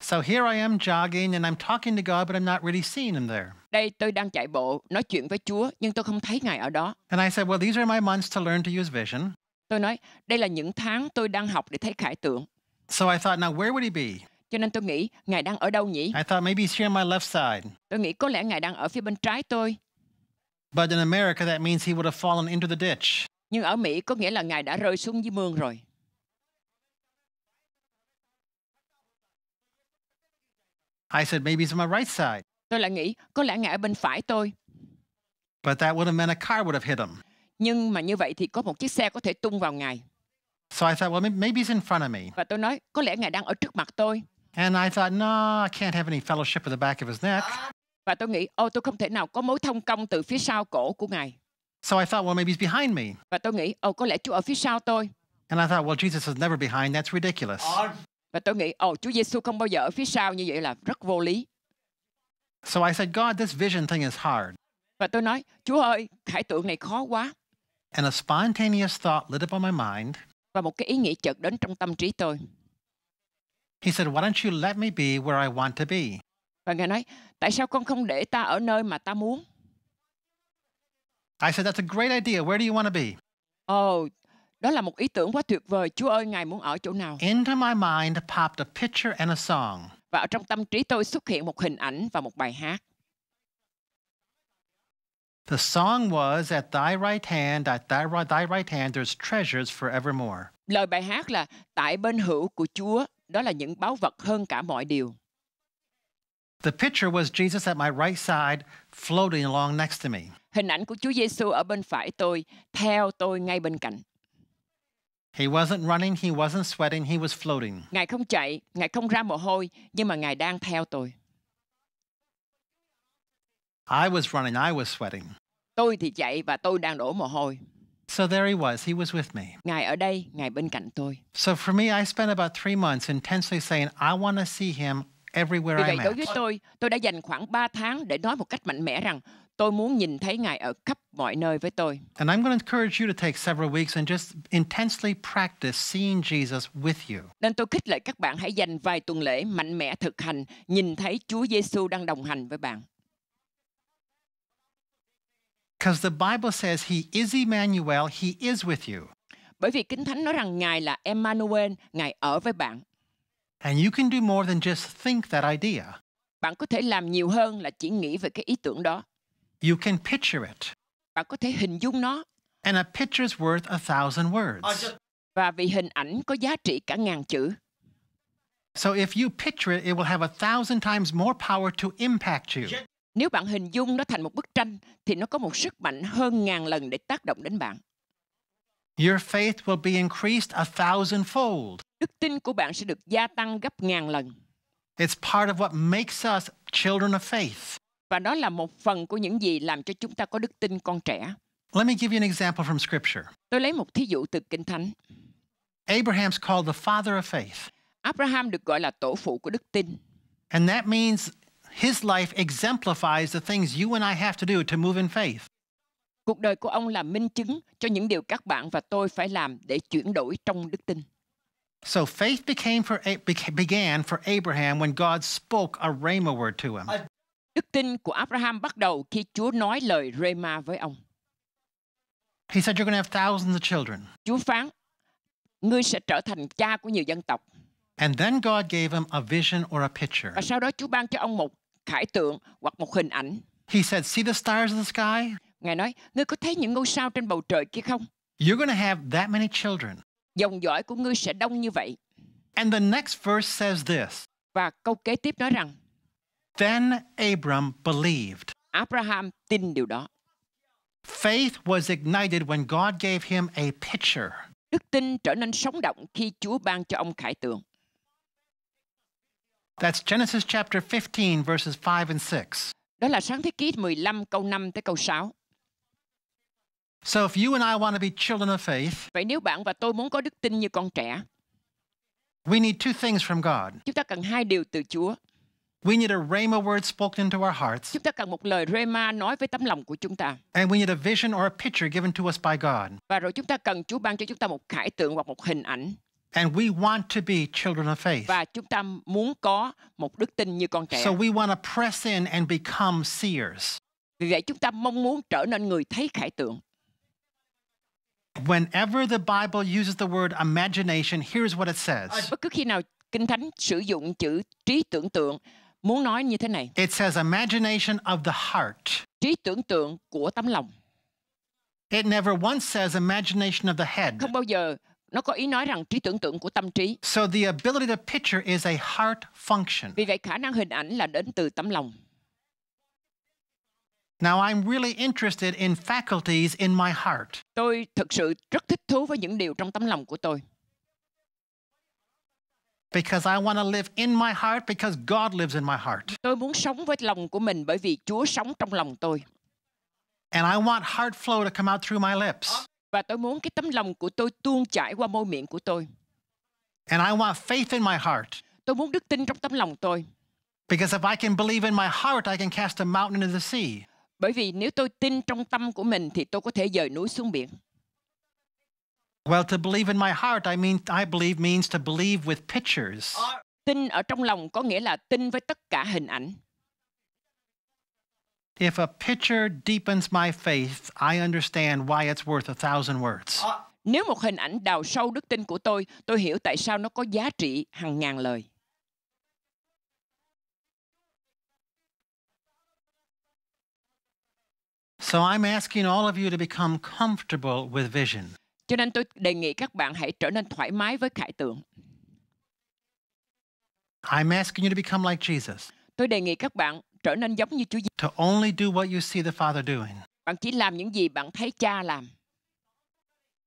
So here I am jogging and I'm talking to God, but I'm not really seeing him there. Đây tôi đang chạy bộ, nói chuyện với Chúa, nhưng tôi không thấy Ngài ở đó. And I said, well, these are my months to learn to use vision. Tôi nói, đây là những tháng tôi đang học để thấy khải tượng. So I thought, now where would he be? Cho nên tôi nghĩ, Ngài đang ở đâu nhỉ? I thought maybe he's here on my left side. Tôi nghĩ có lẽ Ngài đang ở phía bên trái tôi. But in America that means he would have fallen into the ditch. Nhưng ở Mỹ có nghĩa là Ngài đã rơi xuống dưới mương rồi. I said maybe it's on my right side. Tôi lại nghĩ có lẽ ngã bên phải tôi. But that would have meant a car would have hit him. Nhưng mà như vậy thì có một chiếc xe có thể tung vào ngài. So I thought, well, maybe he's in front of me. Và tôi nói, có lẽ ngài đang ở trước mặt tôi. And I thought, no, I can't have any fellowship at the back of his neck. Và tôi nghĩ, ô, oh, tôi không thể nào có mối thông công từ phía sau cổ của ngài. So I thought, well, maybe he's behind me. Và tôi nghĩ, ô, oh, có lẽ Chúa ở phía sau tôi. And I thought, well, Jesus is never behind. That's ridiculous. Và tôi nghĩ, ồ, oh, Chúa Giêsu không bao giờ ở phía sau như vậy là rất vô lý. So I said, God, this vision thing is hard. Và tôi nói, Chúa ơi, khải tượng này khó quá. And a spontaneous thought lit up on my mind. Và một cái ý nghĩ chợt đến trong tâm trí tôi. He said, why don't you let me be where I want to be? Và Ngài nói, tại sao con không để ta ở nơi mà ta muốn? I said, that's a great idea. Where do you want to be? Ồ, oh, đó là một ý tưởng quá tuyệt vời. Chúa ơi, Ngài muốn ở chỗ nào? Into my mind popped a picture and a song. Và ở trong tâm trí tôi xuất hiện một hình ảnh và một bài hát. The song was at thy right hand, at thy, thy right hand there's treasures forevermore. Lời bài hát là tại bên hữu của Chúa, đó là những báu vật hơn cả mọi điều. The picture was Jesus at my right side, floating along next to me. Hình ảnh của Chúa Giêsu ở bên phải tôi, theo tôi ngay bên cạnh. He wasn't running, he wasn't sweating, he was floating. Ngài không chạy, Ngài không ra mồ hôi, nhưng mà Ngài đang theo tôi. I was running, I was sweating. Tôi thì chạy và tôi đang đổ mồ hôi. So there he was, he was with me. Ngài ở đây, Ngài bên cạnh tôi. So for me, I spent about three months intensely saying, I want to see him everywhere Vì vậy, I đối với tôi, tôi đã dành khoảng 3 tháng để nói một cách mạnh mẽ rằng Tôi muốn nhìn thấy Ngài ở khắp mọi nơi với tôi. And I'm going to encourage you to take several weeks and just intensely practice seeing Jesus with you. Nên tôi khích lệ các bạn hãy dành vài tuần lễ mạnh mẽ thực hành nhìn thấy Chúa Giêsu đang đồng hành với bạn. Because the Bible says he is Emmanuel, he is with you. Bởi vì Kinh Thánh nói rằng Ngài là Emmanuel, Ngài ở với bạn. And you can do more than just think that idea. Bạn có thể làm nhiều hơn là chỉ nghĩ về cái ý tưởng đó. You can picture it. Bạn có thể hình dung nó. And a picture's worth a thousand words. Và vì hình ảnh có giá trị cả ngàn chữ. So if you picture it, it will have a thousand times more power to impact you. Nếu bạn hình dung nó thành một bức tranh thì nó có một sức mạnh hơn ngàn lần để tác động đến bạn. Your faith will be increased a thousandfold. Đức tin của bạn sẽ được gia tăng gấp ngàn lần. It's part of what makes us children of faith. Và đó là một phần của những gì làm cho chúng ta có đức tin con trẻ. Let me give you an example from scripture. Tôi lấy một thí dụ từ Kinh Thánh. Abraham's called the father of faith. Abraham được gọi là tổ phụ của đức tin. And that means his life exemplifies the things you and I have to do to move in faith. Cuộc đời của ông là minh chứng cho những điều các bạn và tôi phải làm để chuyển đổi trong đức tin. So faith became for, began for Abraham when God spoke a rhema word to him. Đức tin của Abraham bắt đầu khi Chúa nói lời Rema với ông. He said you're have thousands of children. Chúa phán, ngươi sẽ trở thành cha của nhiều dân tộc. And then God gave him a vision or a picture. Và sau đó Chúa ban cho ông một khải tượng hoặc một hình ảnh. He said, "See the stars in the sky?" Ngài nói, ngươi có thấy những ngôi sao trên bầu trời kia không? You're going have that many children. Dòng dõi của ngươi sẽ đông như vậy. And the next verse says this. Và câu kế tiếp nói rằng Then Abram believed. Abraham tin điều đó. Faith was ignited when God gave him a picture. Đức tin trở nên sống động khi Chúa ban cho ông khải tượng. That's Genesis chapter 15 verses 5 and 6. Đó là sáng thế ký 15 câu 5 tới câu 6. So if you and I want to be children of faith, vậy nếu bạn và tôi muốn có đức tin như con trẻ, we need two things from God. Chúng ta cần hai điều từ Chúa. We need a rhema word spoken into our hearts. Chúng ta cần một lời rhema nói với tấm lòng của chúng ta. And we need a vision or a picture given to us by God. Và rồi chúng ta cần Chúa ban cho chúng ta một khải tượng hoặc một hình ảnh. And we want to be children of faith. Và chúng ta muốn có một đức tin như con trẻ. So we want to press in and become seers. Vì vậy chúng ta mong muốn trở nên người thấy khải tượng. Whenever the Bible uses the word imagination, here's what it says. Bất cứ khi nào Kinh Thánh sử dụng chữ trí tưởng tượng muốn nói như thế này. It says imagination of the heart. Trí tưởng tượng của tấm lòng. It never once says imagination of the head. Không bao giờ nó có ý nói rằng trí tưởng tượng của tâm trí. So the ability to picture is a heart function. Vì vậy khả năng hình ảnh là đến từ tấm lòng. Now I'm really interested in faculties in my heart. Tôi thực sự rất thích thú với những điều trong tấm lòng của tôi because I want to live in my heart because God lives in my heart. Tôi muốn sống với lòng của mình bởi vì Chúa sống trong lòng tôi. And I want heart flow to come out through my lips. Và tôi muốn cái tấm lòng của tôi tuôn chảy qua môi miệng của tôi. And I want faith in my heart. Tôi muốn đức tin trong tấm lòng tôi. Because if I can believe in my heart, I can cast a mountain into the sea. Bởi vì nếu tôi tin trong tâm của mình thì tôi có thể dời núi xuống biển. Well, to believe in my heart, I mean, I believe means to believe with pictures. Tin ở trong lòng có nghĩa là tin với tất cả hình ảnh. If a picture deepens my faith, I understand why it's worth a thousand words. Nếu một hình ảnh đào sâu đức tin của tôi, tôi hiểu tại sao nó có giá trị hàng ngàn lời. So I'm asking all of you to become comfortable with vision. Cho nên tôi đề nghị các bạn hãy trở nên thoải mái với khải tượng. I'm asking you to become like Jesus. Tôi đề nghị các bạn trở nên giống như Chúa Giêsu. To only do what you see the Father doing. Bạn chỉ làm những gì bạn thấy Cha làm.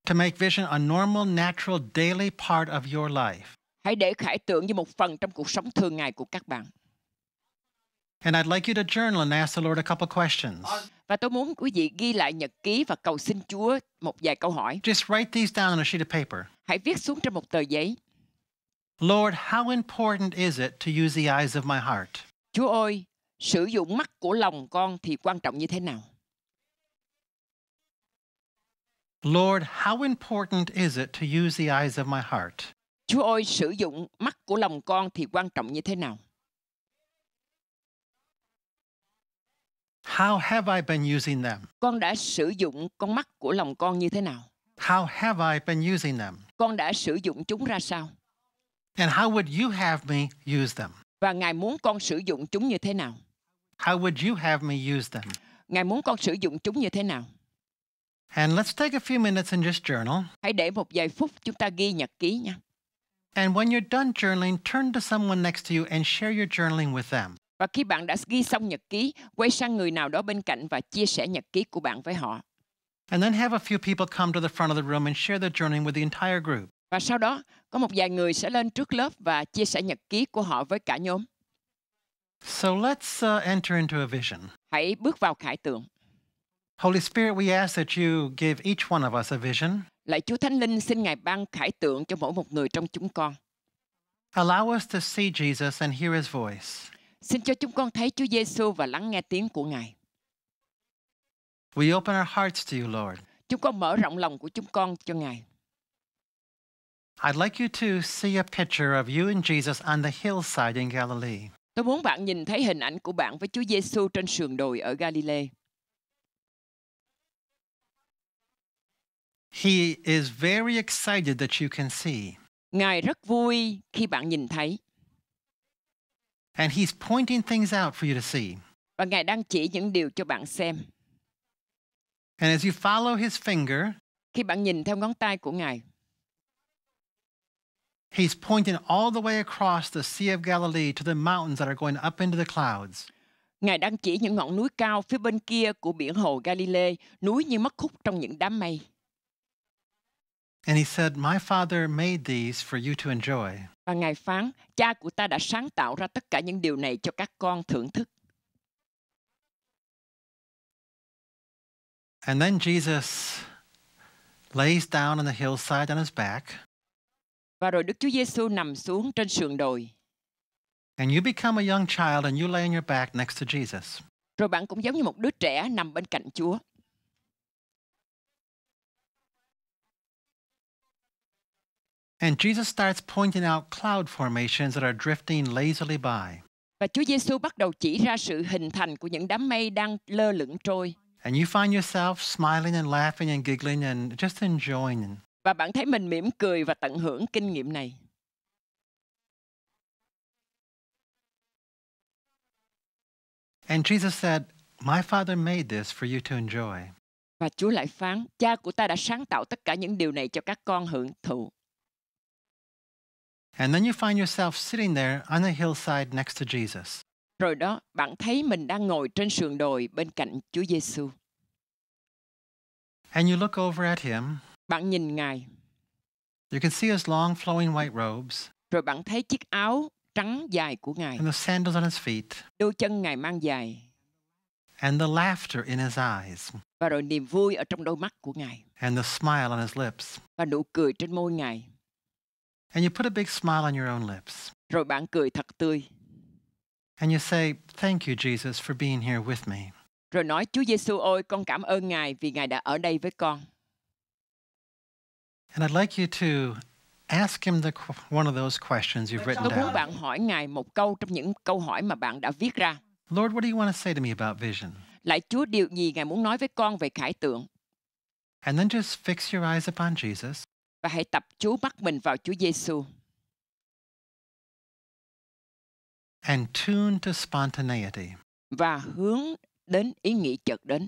To make vision a normal, natural, daily part of your life. Hãy để khải tượng như một phần trong cuộc sống thường ngày của các bạn. And I'd like you to journal and ask the Lord a couple questions. Ờ. Và tôi muốn quý vị ghi lại nhật ký và cầu xin Chúa một vài câu hỏi. Just write these down on a sheet of paper. Hãy viết xuống trên một tờ giấy. Lord, how important is it to use the eyes of my heart? Chúa ơi, sử dụng mắt của lòng con thì quan trọng như thế nào? Lord, how important is it to use the eyes of my heart? Chúa ơi, sử dụng mắt của lòng con thì quan trọng như thế nào? How have I been using them? Con đã sử dụng con mắt của lòng con như thế nào? How have I been using them? Con đã sử dụng chúng ra sao? And how would you have me use them? Và Ngài muốn con sử dụng chúng như thế nào? How would you have me use them? Ngài muốn con sử dụng chúng như thế nào? And let's take a few minutes and just journal. Hãy để một vài phút chúng ta ghi nhật ký nha. And when you're done journaling, turn to someone next to you and share your journaling with them. Và khi bạn đã ghi xong nhật ký, quay sang người nào đó bên cạnh và chia sẻ nhật ký của bạn với họ. And then have a few people come to the front of the room and share their journaling with the entire group. Và sau đó, có một vài người sẽ lên trước lớp và chia sẻ nhật ký của họ với cả nhóm. So let's uh, enter into a vision. Hãy bước vào khải tượng. Holy Spirit, we ask that you give each one of us a vision. Lạy Chúa Thánh Linh xin Ngài ban khải tượng cho mỗi một người trong chúng con. Allow us to see Jesus and hear his voice. Xin cho chúng con thấy Chúa Giêsu và lắng nghe tiếng của Ngài. We open our hearts to you, Lord. Chúng con mở rộng lòng của chúng con cho Ngài. I'd like you to see a picture of you and Jesus on the hillside in Galilee. Tôi muốn bạn nhìn thấy hình ảnh của bạn với Chúa Giêsu trên sườn đồi ở Galilee. He is very excited that you can see. Ngài rất vui khi bạn nhìn thấy. And he's pointing things out for you to see. Và Ngài đang chỉ những điều cho bạn xem. And as you follow his finger, khi bạn nhìn theo ngón tay của Ngài, He's pointing all the way across the Sea of Galilee to the mountains that are going up into the clouds. Ngài đang chỉ những ngọn núi cao phía bên kia của biển hồ Galilee, núi như mất khúc trong những đám mây. And he said, My father made these for you to enjoy. Và Ngài phán, cha của ta đã sáng tạo ra tất cả những điều này cho các con thưởng thức. And then Jesus lays down on the hillside on his back. Và rồi Đức Chúa Giêsu nằm xuống trên sườn đồi. And you become a young child and you lay on your back next to Jesus. Rồi bạn cũng giống như một đứa trẻ nằm bên cạnh Chúa. And Jesus starts pointing out cloud formations that are drifting lazily by. Và Chúa Giêsu bắt đầu chỉ ra sự hình thành của những đám mây đang lơ lửng trôi. And you find yourself smiling and laughing and giggling and just enjoying. Và bạn thấy mình mỉm cười và tận hưởng kinh nghiệm này. And Jesus said, My Father made this for you to enjoy. Và Chúa lại phán, cha của ta đã sáng tạo tất cả những điều này cho các con hưởng thụ. And then you find yourself sitting there on a hillside next to Jesus. Rồi đó, bạn thấy mình đang ngồi trên sườn đồi bên cạnh Chúa Giêsu. And you look over at him. Bạn nhìn Ngài. You can see his long flowing white robes. Rồi bạn thấy chiếc áo trắng dài của Ngài. And the sandals on his feet. Đôi chân Ngài mang dài. And the laughter in his eyes. Và rồi niềm vui ở trong đôi mắt của Ngài. And the smile on his lips. Và nụ cười trên môi Ngài. And you put a big smile on your own lips. Rồi bạn cười thật tươi. And you say, "Thank you Jesus for being here with me." Rồi nói, "Chúa Giêsu ơi, con cảm ơn Ngài vì Ngài đã ở đây với con." And I'd like you to ask him the one of those questions you've written down. Tôi muốn bạn hỏi Ngài một câu trong những câu hỏi mà bạn đã viết ra. Lord, what do you want to say to me about vision? Lại Chúa điều gì Ngài muốn nói với con về khải tượng? And then just fix your eyes upon Jesus và hãy tập chú mắt mình vào Chúa Giêsu. And tune to spontaneity. Và hướng đến ý nghĩ chợt đến.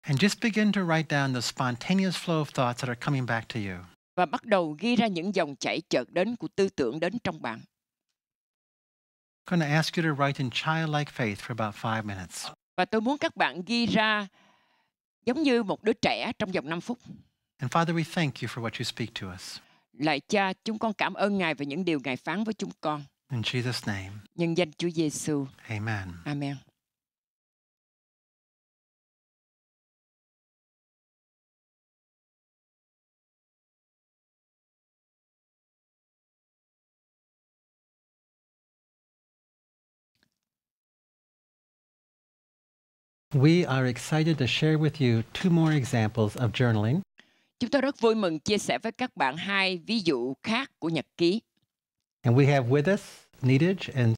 And just begin to write down the spontaneous flow of thoughts that are coming back to you. Và bắt đầu ghi ra những dòng chảy chợt đến của tư tưởng đến trong bạn. I'm going to ask you to write in childlike faith for about five minutes. Và tôi muốn các bạn ghi ra giống như một đứa trẻ trong vòng 5 phút. And Father, we thank you for what you speak to us. Lạy Cha, chúng con cảm ơn Ngài về những điều Ngài phán với chúng con. In Jesus name. Nhân danh Chúa Giêsu. Amen. Amen. We are excited to share with you two more examples of journaling. Chúng tôi rất vui mừng chia sẻ với các bạn hai ví dụ khác của nhật ký. And we have with us Nidage and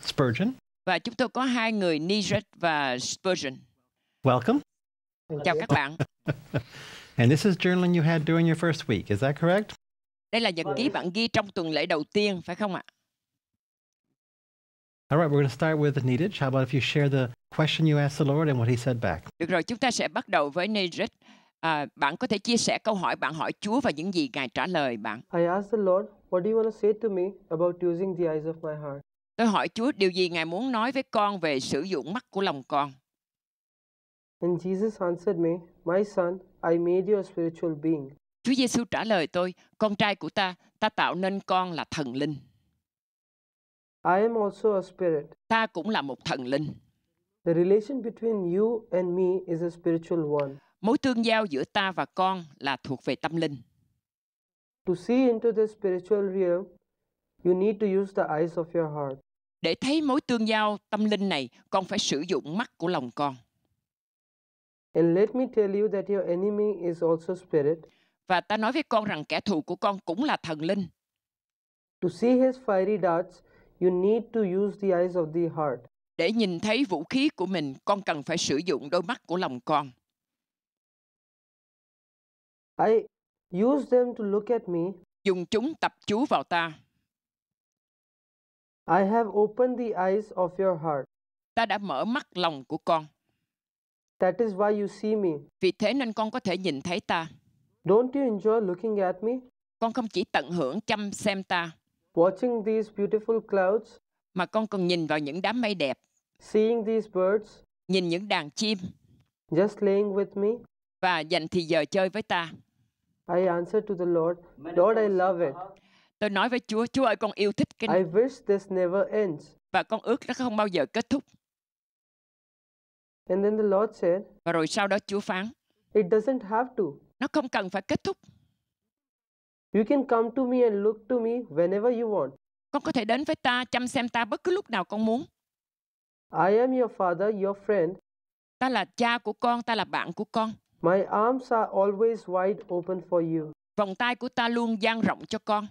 Spurgeon. Và chúng tôi có hai người Nidage và Spurgeon. Welcome. Chào các bạn. <laughs> and this is journaling you had during your first week, is that correct? Đây là nhật ký bạn ghi trong tuần lễ đầu tiên, phải không ạ? All right, we're going to start with Nidich. How about if you share the question you asked the Lord and what he said back? Được rồi, chúng ta sẽ bắt đầu với Nidich. À, bạn có thể chia sẻ câu hỏi bạn hỏi Chúa và những gì Ngài trả lời bạn. I asked the Lord, what do you want to say to me about using the eyes of my heart? Tôi hỏi Chúa điều gì Ngài muốn nói với con về sử dụng mắt của lòng con. And Jesus answered me, My son, I made you a spiritual being. Chúa Giêsu trả lời tôi, con trai của ta, ta tạo nên con là thần linh. I am also a spirit. Ta cũng là một thần linh. The relation between you and me is a spiritual one. Mối tương giao giữa ta và con là thuộc về tâm linh. To see into the spiritual realm, you need to use the eyes of your heart. Để thấy mối tương giao tâm linh này, con phải sử dụng mắt của lòng con. And let me tell you that your enemy is also spirit. Và ta nói với con rằng kẻ thù của con cũng là thần linh. To see his fiery darts, You need to use the eyes of the heart. Để nhìn thấy vũ khí của mình, con cần phải sử dụng đôi mắt của lòng con. I use them to look at me. Dùng chúng tập chú vào ta. I have opened the eyes of your heart. Ta đã mở mắt lòng của con. That is why you see me. Vì thế nên con có thể nhìn thấy ta. Don't you enjoy looking at me? Con không chỉ tận hưởng chăm xem ta. Watching these beautiful clouds, mà con cần nhìn vào những đám mây đẹp. Seeing these birds, nhìn những đàn chim. Just playing with me, và dành thì giờ chơi với ta. I answered to the Lord, Lord, I love it. Tôi nói với Chúa, Chúa ơi, con yêu thích cái này. I wish this never ends. Và con ước nó không bao giờ kết thúc. And then the Lord said, và rồi sau đó Chúa phán, It doesn't have to. Nó không cần phải kết thúc. You can come to me and look to me whenever you want. Con có thể đến với ta, chăm xem ta bất cứ lúc nào con muốn. I am your father, your friend. Ta là cha của con, ta là bạn của con. My arms are always wide open for you. Vòng tay của ta luôn dang rộng cho con.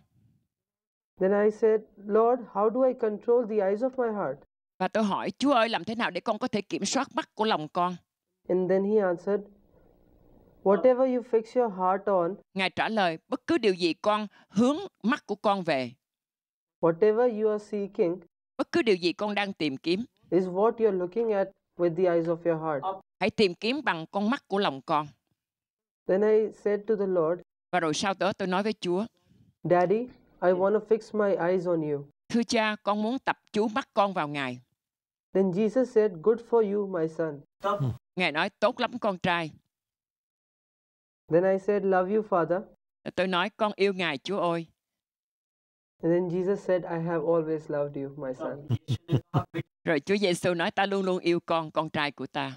Then I said, Lord, how do I control the eyes of my heart? Và tôi hỏi, Chúa ơi, làm thế nào để con có thể kiểm soát mắt của lòng con? And then he answered, Whatever you fix your heart on, Ngài trả lời, bất cứ điều gì con hướng mắt của con về, whatever you are seeking bất cứ điều gì con đang tìm kiếm, is what you're looking at with the eyes of your heart. Hãy tìm kiếm bằng con mắt của lòng con. Then I said to the Lord, Và rồi sau đó tôi nói với Chúa, Daddy, I want to fix my eyes on you. Thưa cha, con muốn tập chú mắt con vào Ngài. Then Jesus said, Good for you, my son. Ngài nói, tốt lắm con trai. Then I said, Love you, Father. Tôi nói con yêu Ngài Chúa ơi. And then Jesus said, I have always loved you, my son. <laughs> Rồi Chúa Giêsu nói ta luôn luôn yêu con, con trai của ta.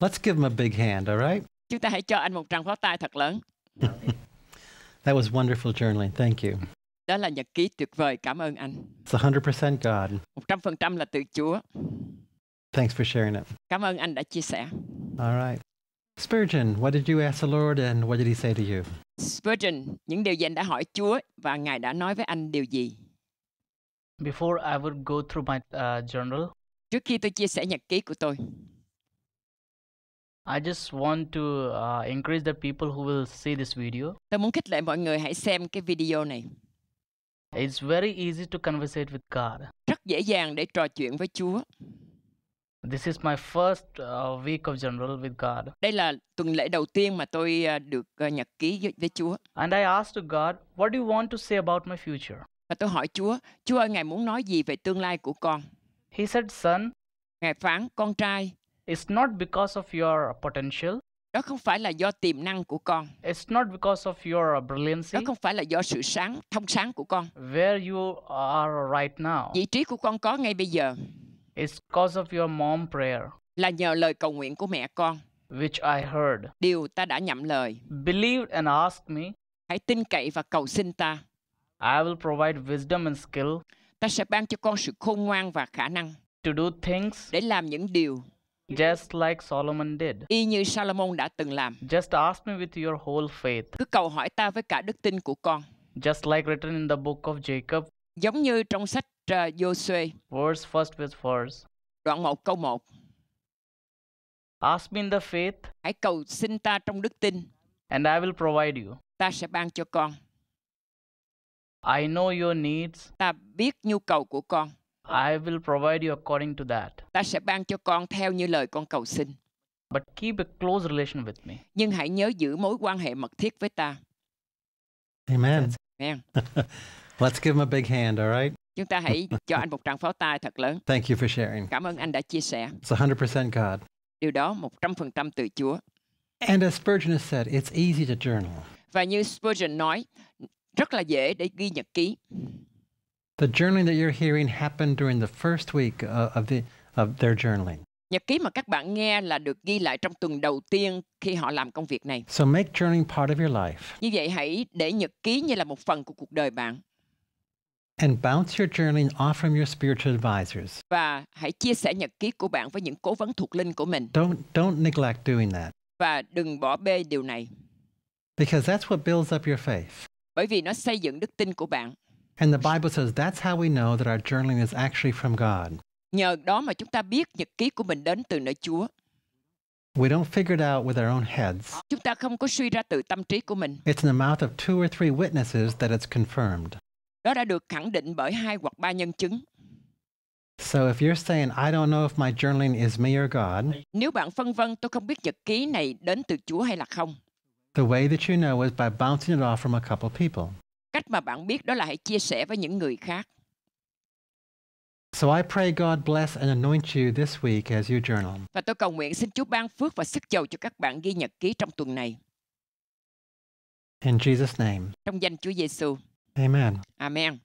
Let's give him a big hand, all right? Chúng ta hãy cho anh một tràng pháo tay thật lớn. <laughs> That was wonderful journaling. Thank you. Đó là nhật ký tuyệt vời. Cảm ơn anh. It's 100% God. 100% là từ Chúa. Thanks for sharing it. Cảm ơn anh đã chia sẻ. All right. Spurgeon, what did you ask the Lord and what did he say to you? Spurgeon, những điều gì anh đã hỏi Chúa và Ngài đã nói với anh điều gì? Before I would go through my uh, journal. Trước khi tôi chia sẻ nhật ký của tôi. I just want to uh, encourage the people who will see this video. Tôi muốn khích lệ mọi người hãy xem cái video này. It's very easy to conversate with God. Rất dễ dàng để trò chuyện với Chúa. This is my first uh, week of general with God. Đây là tuần lễ đầu tiên mà tôi uh, được uh, nhật ký với, với Chúa. And I asked God, what do you want to say about my future? Và tôi hỏi Chúa, Chúa ơi, Ngài muốn nói gì về tương lai của con? He said, son, Ngài phán, con trai, it's not because of your potential. Đó không phải là do tiềm năng của con. It's not because of your brilliancy. Đó không phải là do sự sáng, thông sáng của con. Where you are right now. Vị trí của con có ngay bây giờ. It's cause of your mom prayer. Là nhờ lời cầu nguyện của mẹ con. Which I heard. Điều ta đã nhậm lời. Believe and ask me. Hãy tin cậy và cầu xin ta. I will provide wisdom and skill. Ta sẽ ban cho con sự khôn ngoan và khả năng. To do things. Để làm những điều. Just like Solomon did. Y như Salomon đã từng làm. Just ask me with your whole faith. Cứ cầu hỏi ta với cả đức tin của con. Just like written in the book of Jacob. Giống như trong sách Joshua. Verse first with verse. Đoạn 1 câu 1. Ask me in the faith. Hãy cầu xin ta trong đức tin. And I will provide you. Ta sẽ ban cho con. I know your needs. Ta biết nhu cầu của con. I will provide you according to that. Ta sẽ ban cho con theo như lời con cầu xin. But keep a close relation with me. Nhưng hãy nhớ giữ mối quan hệ mật thiết với ta. Amen. Amen. <laughs> Let's give him a big hand, all right? Chúng ta hãy cho anh một tràng pháo tay thật lớn. <laughs> Thank you for sharing. Cảm ơn anh đã chia sẻ. It's 100% God. Điều đó 100% từ Chúa. And as Spurgeon has said, it's easy to journal. Và như Spurgeon nói, rất là dễ để ghi nhật ký. The journaling that you're hearing happened during the first week of the of their journaling. Nhật ký mà các bạn nghe là được ghi lại trong tuần đầu tiên khi họ làm công việc này. So make journaling part of your life. Như vậy hãy để nhật ký như là một phần của cuộc đời bạn. And bounce your journey off from your spiritual advisors. Và hãy chia sẻ nhật ký của bạn với những cố vấn thuộc linh của mình. Don't don't neglect doing that. Và đừng bỏ bê điều này. Because that's what builds up your faith. Bởi vì nó xây dựng đức tin của bạn. And the Bible says that's how we know that our journaling is actually from God. Nhờ đó mà chúng ta biết nhật ký của mình đến từ nơi Chúa. We don't figure it out with our own heads. Chúng ta không có suy ra từ tâm trí của mình. It's in the mouth of two or three witnesses that it's confirmed. Đó đã được khẳng định bởi hai hoặc ba nhân chứng. So if you're saying I don't know if my journaling is me or God. Nếu bạn phân vân tôi không biết nhật ký này đến từ Chúa hay là không. The way that you know is by bouncing it off from a couple people. Cách mà bạn biết đó là hãy chia sẻ với những người khác. So I pray God bless and anoint you this week as you journal. Và tôi cầu nguyện xin Chúa ban phước và sức dầu cho các bạn ghi nhật ký trong tuần này. In Jesus name. Trong danh Chúa Giêsu. Amen. Amen.